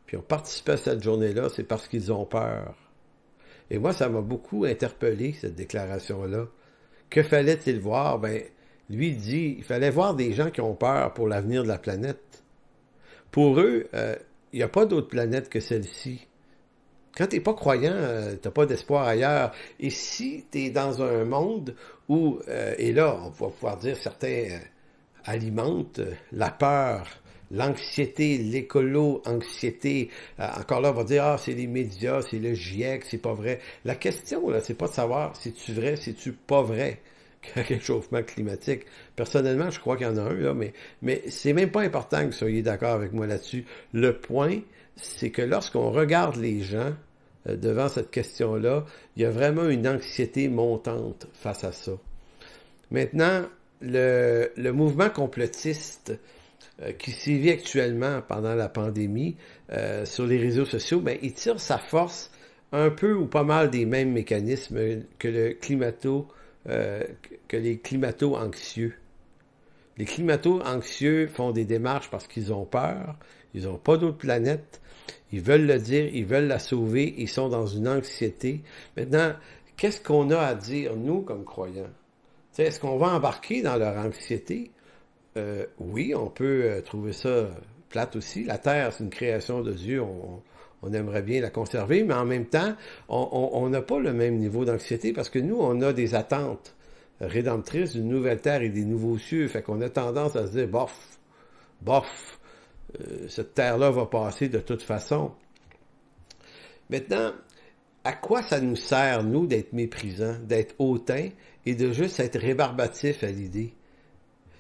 puis ont participé à cette journée-là, c'est parce qu'ils ont peur. Et moi, ça m'a beaucoup interpellé, cette déclaration-là. Que fallait-il voir? Ben, lui dit, il fallait voir des gens qui ont peur pour l'avenir de la planète. Pour eux, euh, il n'y a pas d'autre planète que celle-ci. Quand t'es pas croyant, tu euh, t'as pas d'espoir ailleurs. Et si tu es dans un monde où, euh, et là, on va pouvoir dire certains euh, alimentent la peur, l'anxiété, l'écolo-anxiété. encore là, on va dire, ah, c'est les médias, c'est le GIEC, c'est pas vrai. La question, là, c'est pas de savoir si tu vrai, si tu pas vrai réchauffement climatique. Personnellement, je crois qu'il y en a un, là, mais, mais c'est même pas important que soyez d'accord avec moi là-dessus. Le point, c'est que lorsqu'on regarde les gens euh, devant cette question-là, il y a vraiment une anxiété montante face à ça. Maintenant, le, mouvement complotiste euh, qui sévit actuellement pendant la pandémie euh, sur les réseaux sociaux, ben, il tire sa force un peu ou pas mal des mêmes mécanismes que, que les climato-anxieux. Les climato-anxieux font des démarches parce qu'ils ont peur, ils n'ont pas d'autre planète, ils veulent le dire, ils veulent la sauver, ils sont dans une anxiété. Maintenant, qu'est-ce qu'on a à dire, nous, comme croyants? Est-ce qu'on va embarquer dans leur anxiété? Euh, oui, on peut euh, trouver ça plate aussi. La Terre, c'est une création de Dieu. On, on, aimerait bien la conserver, mais en même temps, on n'a pas le même niveau d'anxiété parce que nous, on a des attentes rédemptrices d'une nouvelle terre et des nouveaux cieux. Fait qu'on a tendance à se dire, bof, bof, euh, cette terre-là va passer de toute façon. Maintenant, à quoi ça nous sert, nous, d'être méprisants, d'être hautains et de juste être rébarbatifs à l'idée?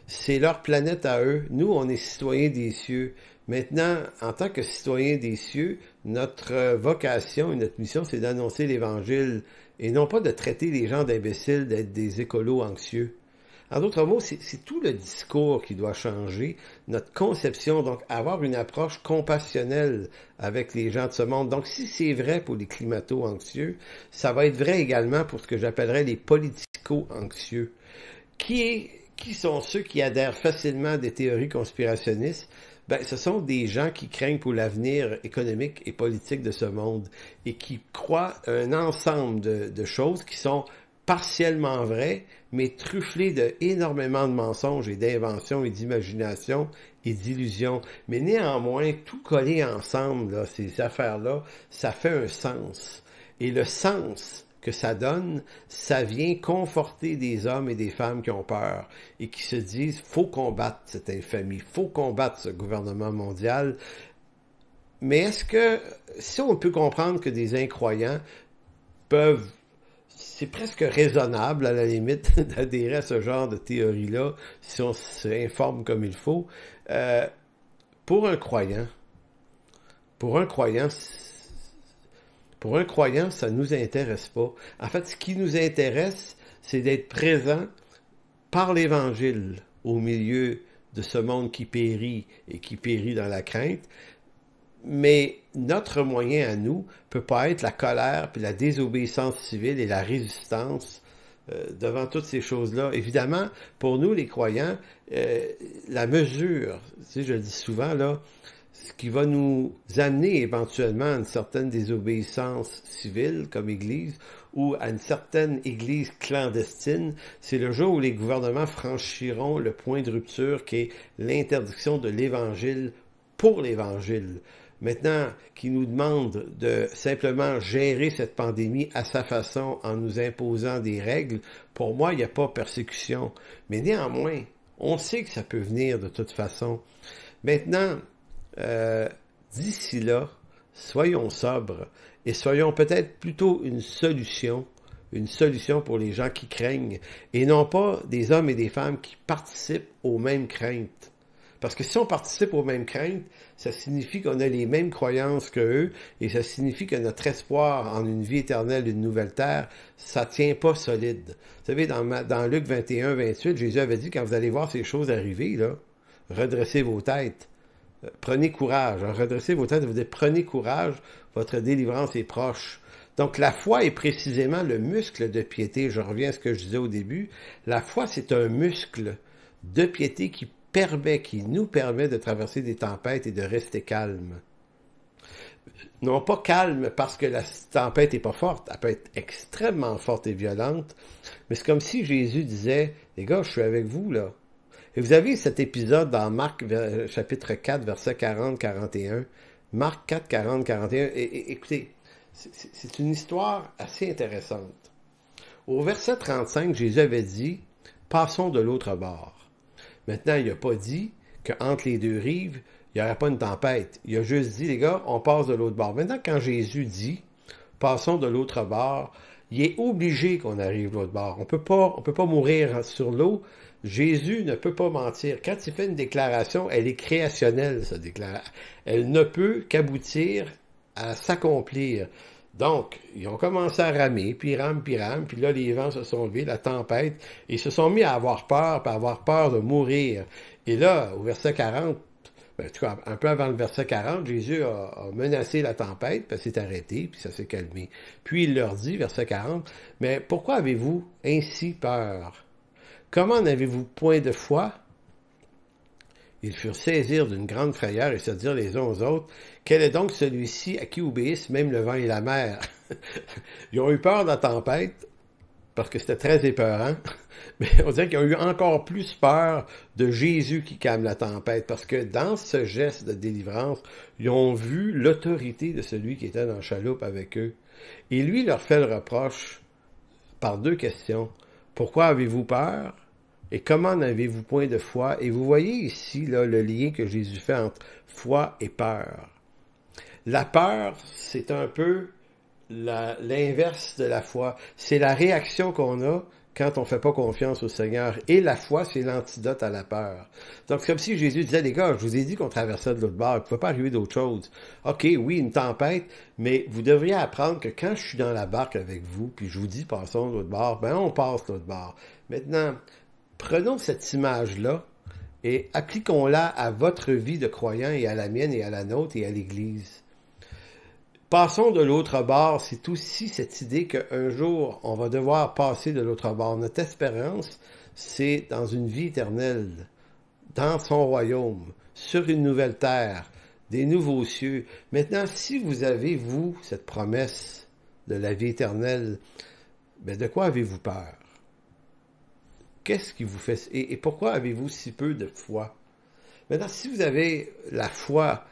C'est leur planète à eux. Nous, on est citoyens des cieux. Maintenant, en tant que citoyens des cieux, notre euh, vocation et notre mission, c'est d'annoncer l'Évangile et non pas de traiter les gens d'imbéciles, d'être des écolos anxieux. En d'autres mots, c'est tout le discours qui doit changer, notre conception, donc avoir une approche compassionnelle avec les gens de ce monde. Donc si c'est vrai pour les climato-anxieux, ça va être vrai également pour ce que j'appellerais les politico-anxieux. Qui, qui sont ceux qui adhèrent facilement à des théories conspirationnistes? Ben, ce sont des gens qui craignent pour l'avenir économique et politique de ce monde et qui croient un ensemble de choses qui sont partiellement vrai, mais truffé de énormément de mensonges et d'inventions et d'imagination et d'illusions. Mais néanmoins, tout collé ensemble, là, ces affaires-là, ça fait un sens. Et le sens que ça donne, ça vient conforter des hommes et des femmes qui ont peur et qui se disent faut combattre cette infamie, faut combattre ce gouvernement mondial. Mais est-ce que si on peut comprendre que des incroyants peuvent c'est presque raisonnable, à la limite, d'adhérer à ce genre de théorie-là, si on s'informe comme il faut. Euh, pour un croyant, pour un croyant, pour un croyant, ça ne nous intéresse pas. En fait, ce qui nous intéresse, c'est d'être présent par l'Évangile au milieu de ce monde qui périt et qui périt dans la crainte, mais notre moyen à nous peut pas être la colère, puis la désobéissance civile et la résistance euh, devant toutes ces choses-là. Évidemment, pour nous, les croyants, euh, la mesure, tu sais, je le dis souvent, là, ce qui va nous amener éventuellement à une certaine désobéissance civile comme Église ou à une certaine Église clandestine, c'est le jour où les gouvernements franchiront le point de rupture qui est l'interdiction de l'Évangile pour l'Évangile maintenant qui nous demande de simplement gérer cette pandémie à sa façon en nous imposant des règles, pour moi, il n'y a pas persécution. Mais néanmoins, on sait que ça peut venir de toute façon. Maintenant, euh, d'ici là, soyons sobres et soyons peut-être plutôt une solution une solution pour les gens qui craignent, et non pas des hommes et des femmes qui participent aux mêmes craintes. Parce que si on participe aux mêmes craintes, ça signifie qu'on a les mêmes croyances qu'eux, et ça signifie que notre espoir en une vie éternelle, une nouvelle terre, ça tient pas solide. Vous savez, dans, Luc 21, 28, Jésus avait dit, quand vous allez voir ces choses arriver, là, redressez vos têtes euh, prenez courage. redressez vos têtes, vous dites prenez courage, votre délivrance est proche. Donc la foi est précisément le muscle de piété. Je reviens à ce que je disais au début. La foi, c'est un muscle de piété qui permet, qui nous permet de traverser des tempêtes et de rester calme. Non pas calme parce que la tempête n'est pas forte, elle peut être extrêmement forte et violente, mais c'est comme si Jésus disait, les gars, je suis avec vous là. Et vous avez cet épisode dans Marc chapitre 4, verset 40-41. Marc 4, 40-41. écoutez, c'est une histoire assez intéressante. Au verset 35, Jésus avait dit, passons de l'autre bord. Maintenant, il n'a pas dit qu'entre les deux rives, il n'y aurait pas une tempête. Il a juste dit, les gars, on passe de l'autre bord. Maintenant, quand Jésus dit, passons de l'autre bord, il est obligé qu'on arrive de l'autre bord. On peut pas, on peut pas mourir sur l'eau. Jésus ne peut pas mentir. Quand il fait une déclaration, elle est créationnelle, sa déclaration. Elle ne peut qu'aboutir à s'accomplir. Donc, ils ont commencé à ramer, puis rame, puis rame, puis là, les vents se sont levés, la tempête, et ils se sont mis à avoir peur, puis à avoir peur de mourir. Et là, au verset 40, ben, en tout un peu avant le verset 40, Jésus a, menacé la tempête, puis s'est arrêté, puis ça s'est calmé. Puis il leur dit, verset 40, Mais pourquoi avez-vous ainsi peur? Comment n'avez-vous point de foi? Ils furent saisir d'une grande frayeur et se dirent les uns aux autres, quel est donc celui-ci à qui obéissent même le vent et la mer? Ils ont eu peur de la tempête, parce que c'était très épeurant, mais on dirait qu'ils ont eu encore plus peur de Jésus qui calme la tempête, parce que dans ce geste de délivrance, ils ont vu l'autorité de celui qui était dans la chaloupe avec eux. Et lui leur fait le reproche par deux questions. Pourquoi avez-vous peur? Et comment n'avez-vous point de foi? Et vous voyez ici là, le lien que Jésus fait entre foi et peur. La peur, c'est un peu l'inverse de la foi. C'est la réaction qu'on a quand on fait pas confiance au Seigneur. Et la foi, c'est l'antidote à la peur. Donc, comme si Jésus disait, les gars, je vous ai dit qu'on traversait de l'autre bord, il ne pouvait pas arriver d'autre chose. OK, oui, une tempête, mais vous devriez apprendre que quand je suis dans la barque avec vous, puis je vous dis, passons de l'autre bord, ben on passe de l'autre bord. Maintenant, prenons cette image-là et appliquons-la à votre vie de croyant et à la mienne et à la nôtre et à l'Église. Passons de l'autre bord, c'est aussi cette idée qu'un jour, on va devoir passer de l'autre bord. Notre espérance, c'est dans une vie éternelle, dans son royaume, sur une nouvelle terre, des nouveaux cieux. Maintenant, si vous avez, vous, cette promesse de la vie éternelle, mais ben, de quoi avez-vous peur? Qu'est-ce qui vous fait... et pourquoi avez-vous si peu de foi? Maintenant, si vous avez la foi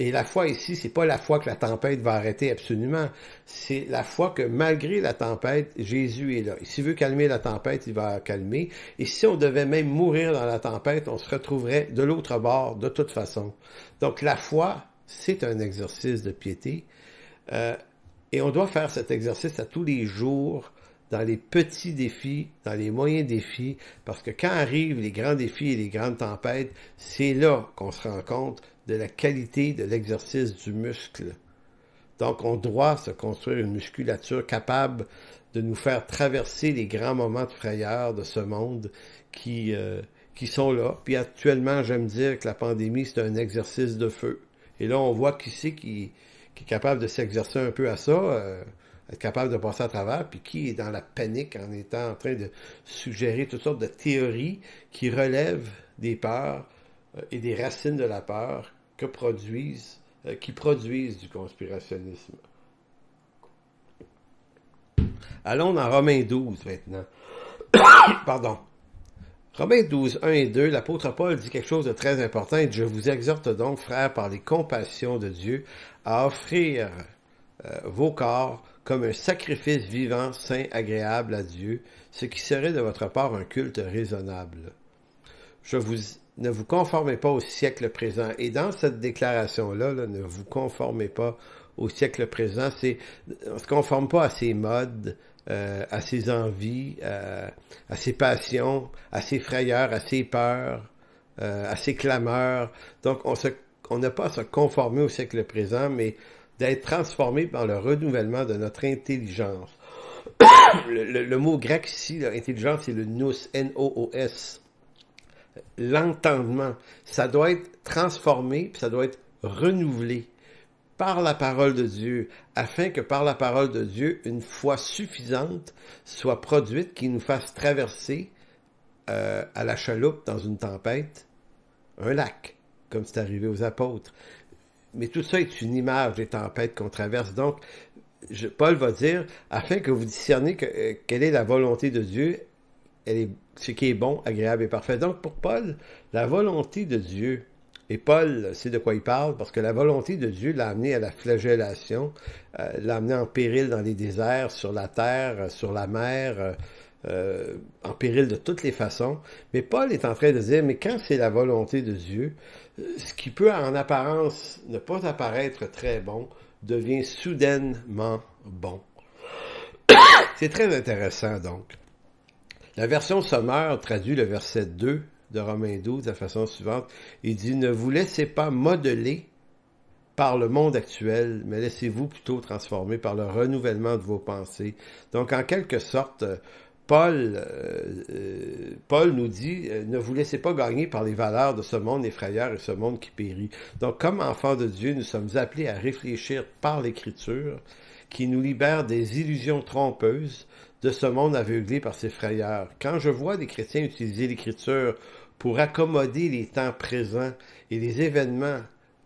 et la foi ici, c'est pas la foi que la tempête va arrêter absolument. C'est la foi que malgré la tempête, Jésus est là. Et s'il veut calmer la tempête, il va calmer. Et si on devait même mourir dans la tempête, on se retrouverait de l'autre bord de toute façon. Donc la foi, c'est un exercice de piété. Euh, et on doit faire cet exercice à tous les jours dans les petits défis, dans les moyens défis, parce que quand arrivent les grands défis et les grandes tempêtes, c'est là qu'on se rend compte de la qualité de l'exercice du muscle. Donc, on doit se construire une musculature capable de nous faire traverser les grands moments de frayeur de ce monde qui, euh, qui sont là. Puis actuellement, j'aime dire que la pandémie, c'est un exercice de feu. Et là, on voit qui c'est qui, qui, est capable de s'exercer un peu à ça, euh, être capable de passer à travers, puis qui est dans la panique en étant en train de suggérer toutes sortes de théories qui relèvent des peurs euh, et des racines de la peur produisent, euh, qui produisent du conspirationnisme. Allons dans Romains 12 maintenant. Pardon. Romains 12, 1 et 2, l'apôtre Paul dit quelque chose de très important. je vous exhorte donc, frères, par les compassions de Dieu, à offrir euh, vos corps comme un sacrifice vivant, saint, agréable à Dieu, ce qui serait de votre part un culte raisonnable. Je vous ne vous conformez pas au siècle présent. Et dans cette déclaration-là, ne vous conformez pas au siècle présent, c'est on ne se conforme pas à ses modes, euh, à ses envies, euh, à ses passions, à ses frayeurs, à ses peurs, euh, à ses clameurs. Donc on se on n'a pas à se conformer au siècle présent, mais d'être transformé par le renouvellement de notre intelligence. le, mot grec ici, l'intelligence, intelligence, c'est le nous, N-O-O-S l'entendement. Ça doit être transformé, puis ça doit être renouvelé par la parole de Dieu, afin que par la parole de Dieu, une foi suffisante soit produite qui nous fasse traverser euh, à la chaloupe dans une tempête un lac, comme c'est arrivé aux apôtres. Mais tout ça est une image des tempêtes qu'on traverse. Donc, je, Paul va dire, afin que vous discerniez euh, quelle est la volonté de Dieu, ce qui est bon, agréable et parfait. Donc pour Paul, la volonté de Dieu, et Paul sait de quoi il parle, parce que la volonté de Dieu l'a amené à la flagellation, euh, l'a amené en péril dans les déserts, sur la terre, euh, sur la mer, euh, en péril de toutes les façons. Mais Paul est en train de dire, mais quand c'est la volonté de Dieu, ce qui peut en apparence ne pas apparaître très bon, devient soudainement bon. C'est très intéressant donc. La version sommaire traduit le verset 2 de Romains 12 de la façon suivante. Il dit, ne vous laissez pas modeler par le monde actuel, mais laissez-vous plutôt transformer par le renouvellement de vos pensées. Donc, en quelque sorte, euh, Paul, euh, euh, Paul nous dit, ne vous laissez pas gagner par les valeurs de ce monde effrayeur et ce monde qui périt. Donc, comme enfants de Dieu, nous sommes appelés à réfléchir par l'Écriture qui nous libère des illusions trompeuses de ce monde aveuglé par ses frayeurs. Quand je vois des chrétiens utiliser l'Écriture pour accommoder les temps présents et les événements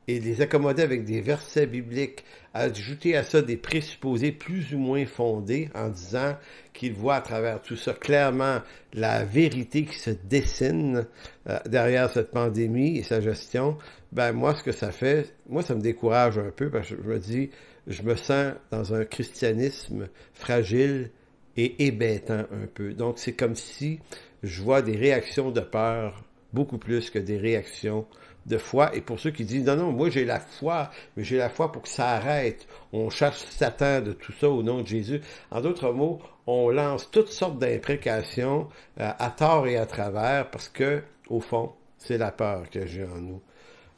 et les accommoder avec des versets bibliques, ajouter à ça des présupposés plus ou moins fondés en disant qu'ils voient à travers tout ça clairement la vérité qui se dessine euh, derrière cette pandémie et sa gestion, ben moi ce que ça fait, moi ça me décourage un peu parce que je me dis, je me sens dans un christianisme fragile, et hébétant un peu. Donc, c'est comme si je vois des réactions de peur beaucoup plus que des réactions de foi. Et pour ceux qui disent, non, non, moi j'ai la foi, mais j'ai la foi pour que ça arrête. On cherche Satan de tout ça au nom de Jésus. En d'autres mots, on lance toutes sortes d'imprécations euh, à tort et à travers parce que, au fond, c'est la peur que j'ai en nous.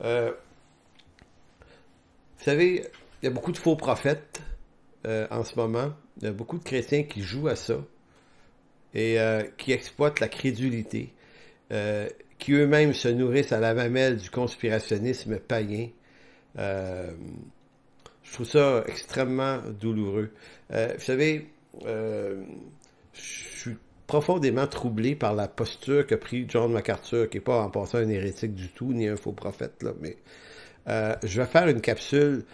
Euh, vous savez, il y a beaucoup de faux prophètes euh, en ce moment. Il y a beaucoup de chrétiens qui jouent à ça et euh, qui exploitent la crédulité, euh, qui eux-mêmes se nourrissent à la mamelle du conspirationnisme païen. Euh, je trouve ça extrêmement douloureux. vous savez, je suis profondément troublé par la posture qu'a pris John MacArthur, qui n'est pas en passant un hérétique du tout, ni un faux prophète, là, mais je vais faire une capsule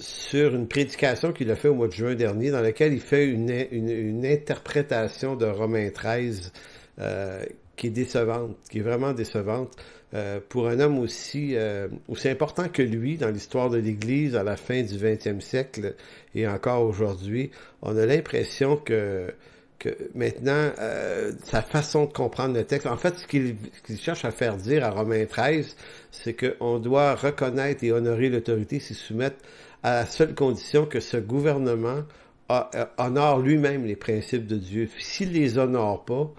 sur une prédication qu'il a fait au mois de juin dernier, dans laquelle il fait une, une, interprétation de Romains 13 euh, qui est décevante, qui est vraiment décevante. Euh, pour un homme aussi, euh, aussi important que lui dans l'histoire de l'Église à la fin du 20e siècle et encore aujourd'hui, on a l'impression que que maintenant, euh, sa façon de comprendre le texte, en fait, ce qu'il cherche à faire dire à Romains 13, c'est qu'on doit reconnaître et honorer l'autorité, s'y soumettre à la seule condition que ce gouvernement euh, honore lui-même les principes de Dieu. S'il les honore pas,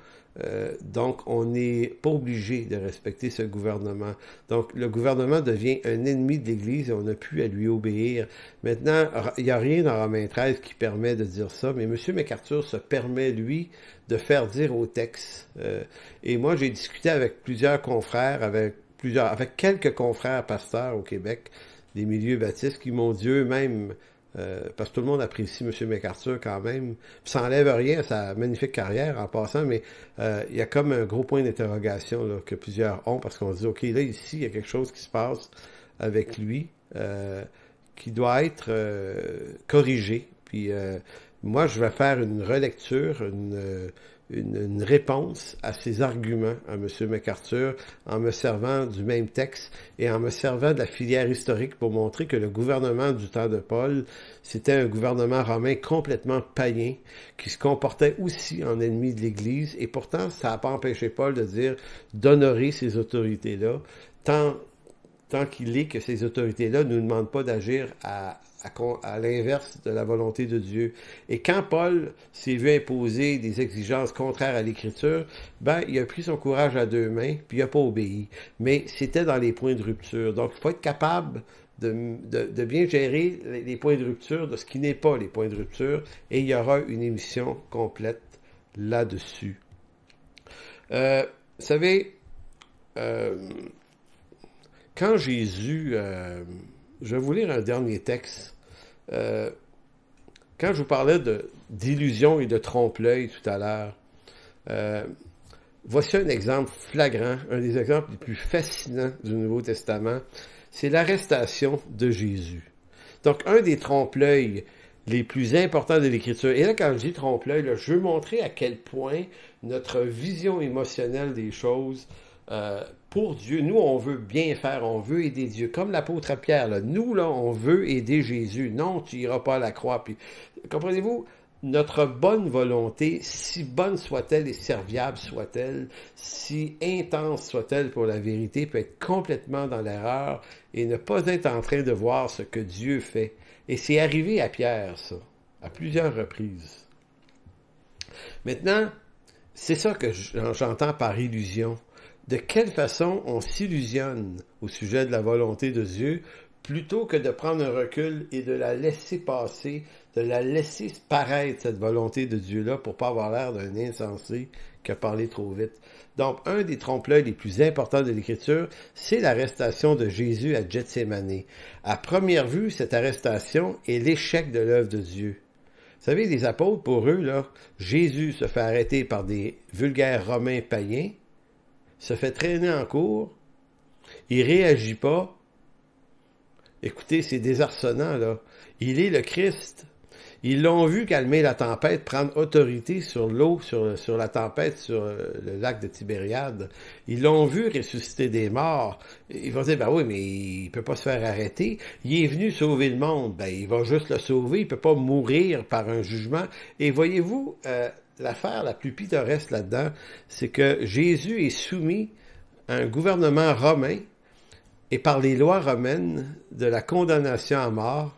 euh, donc, on n'est pas obligé de respecter ce gouvernement. Donc, le gouvernement devient un ennemi de l'Église et on n'a plus à lui obéir. Maintenant, il n'y a rien dans Romain 13 qui permet de dire ça, mais M. MacArthur se permet, lui, de faire dire au texte. Euh, et moi, j'ai discuté avec plusieurs confrères, avec plusieurs, avec quelques confrères pasteurs au Québec, des milieux baptistes, qui m'ont Dieu, eux-mêmes euh, parce que tout le monde apprécie M. MacArthur quand même. Ça n'enlève rien à sa magnifique carrière en passant, mais euh, il y a comme un gros point d'interrogation que plusieurs ont parce qu'on se dit, OK, là, ici, il y a quelque chose qui se passe avec lui euh, qui doit être euh, corrigé. Puis moi, je vais faire une relecture, une une, réponse à ces arguments à M. MacArthur en me servant du même texte et en me servant de la filière historique pour montrer que le gouvernement du temps de Paul, c'était un gouvernement romain complètement païen qui se comportait aussi en ennemi de l'Église et pourtant ça n'a pas empêché Paul de dire d'honorer ces autorités-là, tant tant qu'il est que ces autorités-là ne nous demandent pas d'agir à, à, l'inverse de la volonté de Dieu. Et quand Paul s'est vu imposer des exigences contraires à l'Écriture, ben, il a pris son courage à deux mains, puis il n'a pas obéi. Mais c'était dans les points de rupture. Donc, il faut être capable de, bien gérer les, points de rupture, de ce qui n'est pas les points de rupture, et il y aura une émission complète là-dessus. Euh, vous savez, euh, quand Jésus, euh, je vais vous lire un dernier texte. Euh, quand je vous parlais d'illusion et de trompe-l'œil tout à l'heure, euh, voici un exemple flagrant, un des exemples les plus fascinants du Nouveau Testament, c'est l'arrestation de Jésus. Donc, un des trompe-l'œil les plus importants de l'Écriture. Et là, quand je dis trompe-l'œil, je veux montrer à quel point notre vision émotionnelle des choses pour Dieu. Nous, on veut bien faire, on veut aider Dieu. Comme l'apôtre Pierre, nous, là, on veut aider Jésus. Non, tu iras pas à la croix. comprenez-vous? Notre bonne volonté, si bonne soit-elle et serviable soit-elle, si intense soit-elle pour la vérité, peut être complètement dans l'erreur et ne pas être en train de voir ce que Dieu fait. Et c'est arrivé à Pierre, ça, à plusieurs reprises. Maintenant, c'est ça que j'entends par illusion de quelle façon on s'illusionne au sujet de la volonté de Dieu plutôt que de prendre un recul et de la laisser passer, de la laisser paraître, cette volonté de Dieu-là, pour pas avoir l'air d'un insensé qui a parlé trop vite. Donc, un des trompe-l'œil les plus importants de l'Écriture, c'est l'arrestation de Jésus à Gethsemane. À première vue, cette arrestation est l'échec de l'œuvre de Dieu. Vous savez, les apôtres, pour eux, là, Jésus se fait arrêter par des vulgaires Romains païens, se fait traîner en cours, il réagit pas. Écoutez, c'est désarçonnant, là. Il est le Christ. Ils l'ont vu calmer la tempête, prendre autorité sur l'eau, sur, la tempête, sur euh, le lac de Tibériade. Ils l'ont vu ressusciter des morts. Ils vont dire, ben oui, mais il peut pas se faire arrêter. Il est venu sauver le monde. Ben, il va juste le sauver. Il peut pas mourir par un jugement. Et voyez-vous, euh, l'affaire la plus pittoresque là-dedans, c'est que Jésus est soumis à un gouvernement romain et par les lois romaines de la condamnation à mort,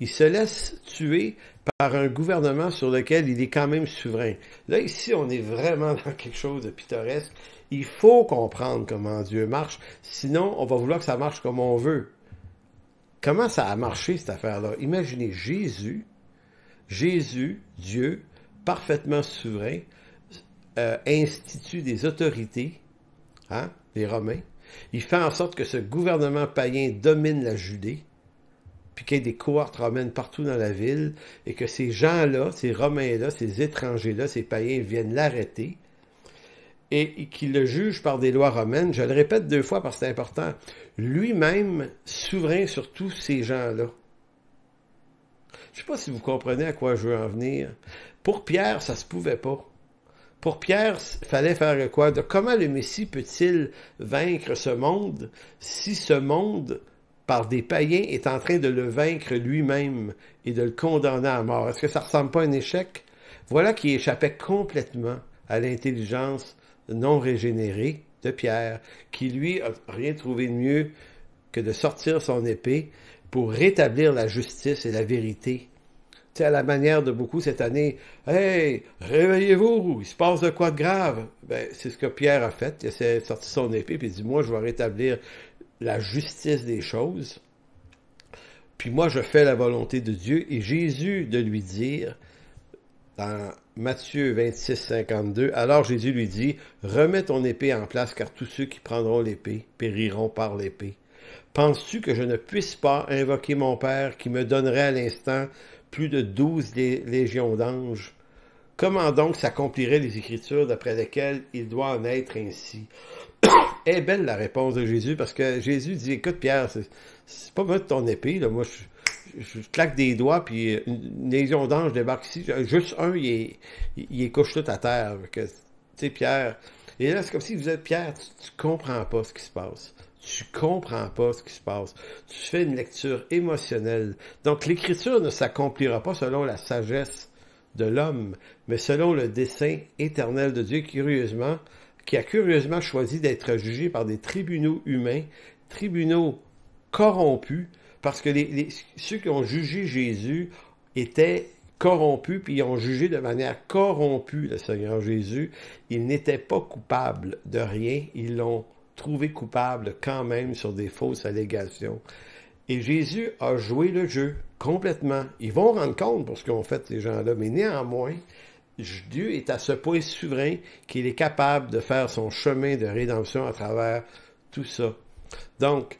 il se laisse tuer par un gouvernement sur lequel il est quand même souverain. Là, ici, on est vraiment dans quelque chose de pittoresque. Il faut comprendre comment Dieu marche, sinon on va vouloir que ça marche comme on veut. Comment ça a marché cette affaire-là? Imaginez Jésus, Jésus, Dieu, parfaitement souverain, euh, institue des autorités, hein, les Romains. Il fait en sorte que ce gouvernement païen domine la Judée, puis qu'il y ait des cohortes romaines partout dans la ville, et que ces gens-là, ces Romains-là, ces étrangers-là, ces païens viennent l'arrêter, et qu'il le juge par des lois romaines. Je le répète deux fois parce que c'est important. Lui-même souverain sur tous ces gens-là. Je ne sais pas si vous comprenez à quoi je veux en venir. Pour Pierre, ça se pouvait pas. Pour Pierre, fallait faire quoi? comment le Messie peut-il vaincre ce monde si ce monde, par des païens, est en train de le vaincre lui-même et de le condamner à mort? Est-ce que ça ressemble pas à un échec? Voilà qui échappait complètement à l'intelligence non régénérée de Pierre, qui lui a rien trouvé de mieux que de sortir son épée pour rétablir la justice et la vérité à la manière de beaucoup cette année, Hey, réveillez-vous, il se passe de quoi de grave. Ben, c'est ce que Pierre a fait. Il s'est sorti son épée puis dit Moi, je vais rétablir la justice des choses. Puis moi, je fais la volonté de Dieu. Et Jésus de lui dire, dans Matthieu 26, 52, alors Jésus lui dit Remets ton épée en place, car tous ceux qui prendront l'épée périront par l'épée. Penses-tu que je ne puisse pas invoquer mon Père qui me donnerait à l'instant plus de douze légions d'anges. Comment donc s'accompliraient les Écritures d'après lesquelles il doit en être ainsi? est eh belle la réponse de Jésus, parce que Jésus dit, écoute Pierre, c'est pas moi ton épée, là, moi je claque des doigts, puis une légion d'anges débarque ici. Juste un, il, est, il est couche tout à terre. Tu sais, Pierre. Et là, c'est comme si vous êtes Pierre, tu, tu, comprends pas ce qui se passe tu comprends pas ce qui se passe. Tu fais une lecture émotionnelle. Donc l'écriture ne s'accomplira pas selon la sagesse de l'homme, mais selon le dessein éternel de Dieu, curieusement, qui a curieusement choisi d'être jugé par des tribunaux humains, tribunaux corrompus, parce que ceux qui ont jugé Jésus étaient corrompus, puis ils ont jugé de manière corrompue le Seigneur Jésus. Ils n'étaient pas coupables de rien, ils l'ont trouvé coupable quand même sur des fausses allégations. Et Jésus a joué le jeu complètement. Ils vont rendre compte pour ce qu'ont fait ces gens-là, mais néanmoins, Dieu est à ce point souverain qu'il est capable de faire son chemin de rédemption à travers tout ça. Donc,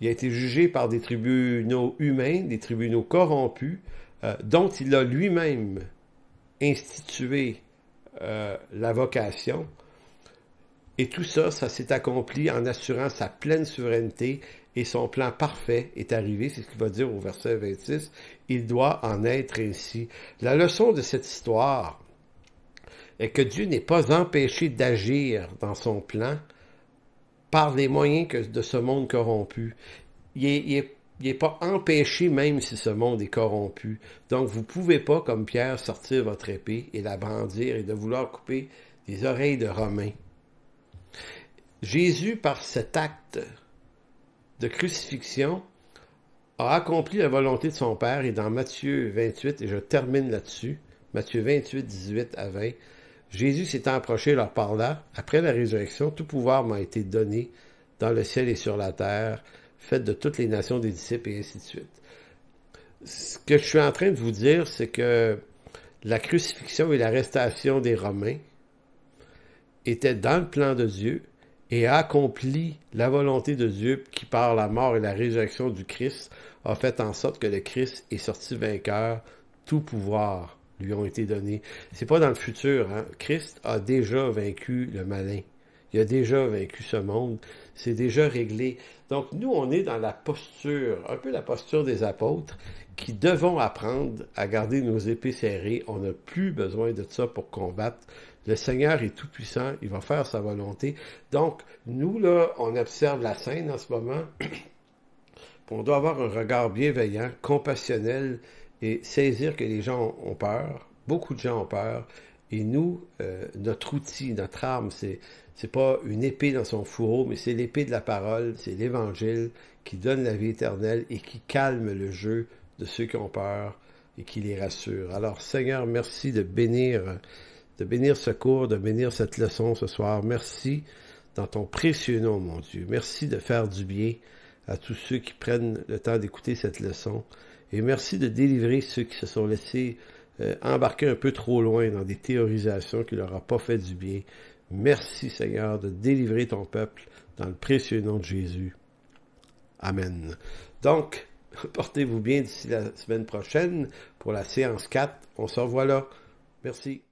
il a été jugé par des tribunaux humains, des tribunaux corrompus, euh, dont il a lui-même institué euh, la vocation. Et tout ça, ça s'est accompli en assurant sa pleine souveraineté et son plan parfait est arrivé, c'est ce qu'il va dire au verset 26, il doit en être ainsi. La leçon de cette histoire est que Dieu n'est pas empêché d'agir dans son plan par les moyens de ce monde corrompu. Il n'est pas empêché même si ce monde est corrompu. Donc, vous ne pouvez pas, comme Pierre, sortir votre épée et la brandir et de vouloir couper les oreilles de Romains. Jésus, par cet acte de crucifixion, a accompli la volonté de son Père. Et dans Matthieu 28, et je termine là-dessus, Matthieu 28, 18 à 20, Jésus s'est approché leur parla, après la résurrection, tout pouvoir m'a été donné dans le ciel et sur la terre, fait de toutes les nations des disciples et ainsi de suite. Ce que je suis en train de vous dire, c'est que la crucifixion et l'arrestation des Romains étaient dans le plan de Dieu, et accompli la volonté de Dieu qui, par la mort et la résurrection du Christ, a fait en sorte que le Christ est sorti vainqueur. Tout pouvoir lui ont été donnés. C'est pas dans le futur. Hein? Christ a déjà vaincu le malin. Il a déjà vaincu ce monde. C'est déjà réglé. Donc nous, on est dans la posture, un peu la posture des apôtres, qui devons apprendre à garder nos épées serrées. On n'a plus besoin de ça pour combattre. Le Seigneur est tout puissant, il va faire sa volonté. Donc, nous, là, on observe la scène en ce moment. on doit avoir un regard bienveillant, compassionnel et saisir que les gens ont peur. Beaucoup de gens ont peur. Et nous, euh, notre outil, notre arme, c'est n'est pas une épée dans son fourreau, mais c'est l'épée de la parole, c'est l'évangile qui donne la vie éternelle et qui calme le jeu de ceux qui ont peur et qui les rassure. Alors Seigneur, merci de bénir de bénir ce cours, de bénir cette leçon ce soir. Merci dans ton précieux nom, mon Dieu. Merci de faire du bien à tous ceux qui prennent le temps d'écouter cette leçon. Et merci de délivrer ceux qui se sont laissés euh, embarquer un peu trop loin dans des théorisations qui leur ont pas fait du bien. Merci Seigneur de délivrer ton peuple dans le précieux nom de Jésus. Amen. Donc, portez-vous bien d'ici la semaine prochaine pour la séance 4. On se revoit là. Merci.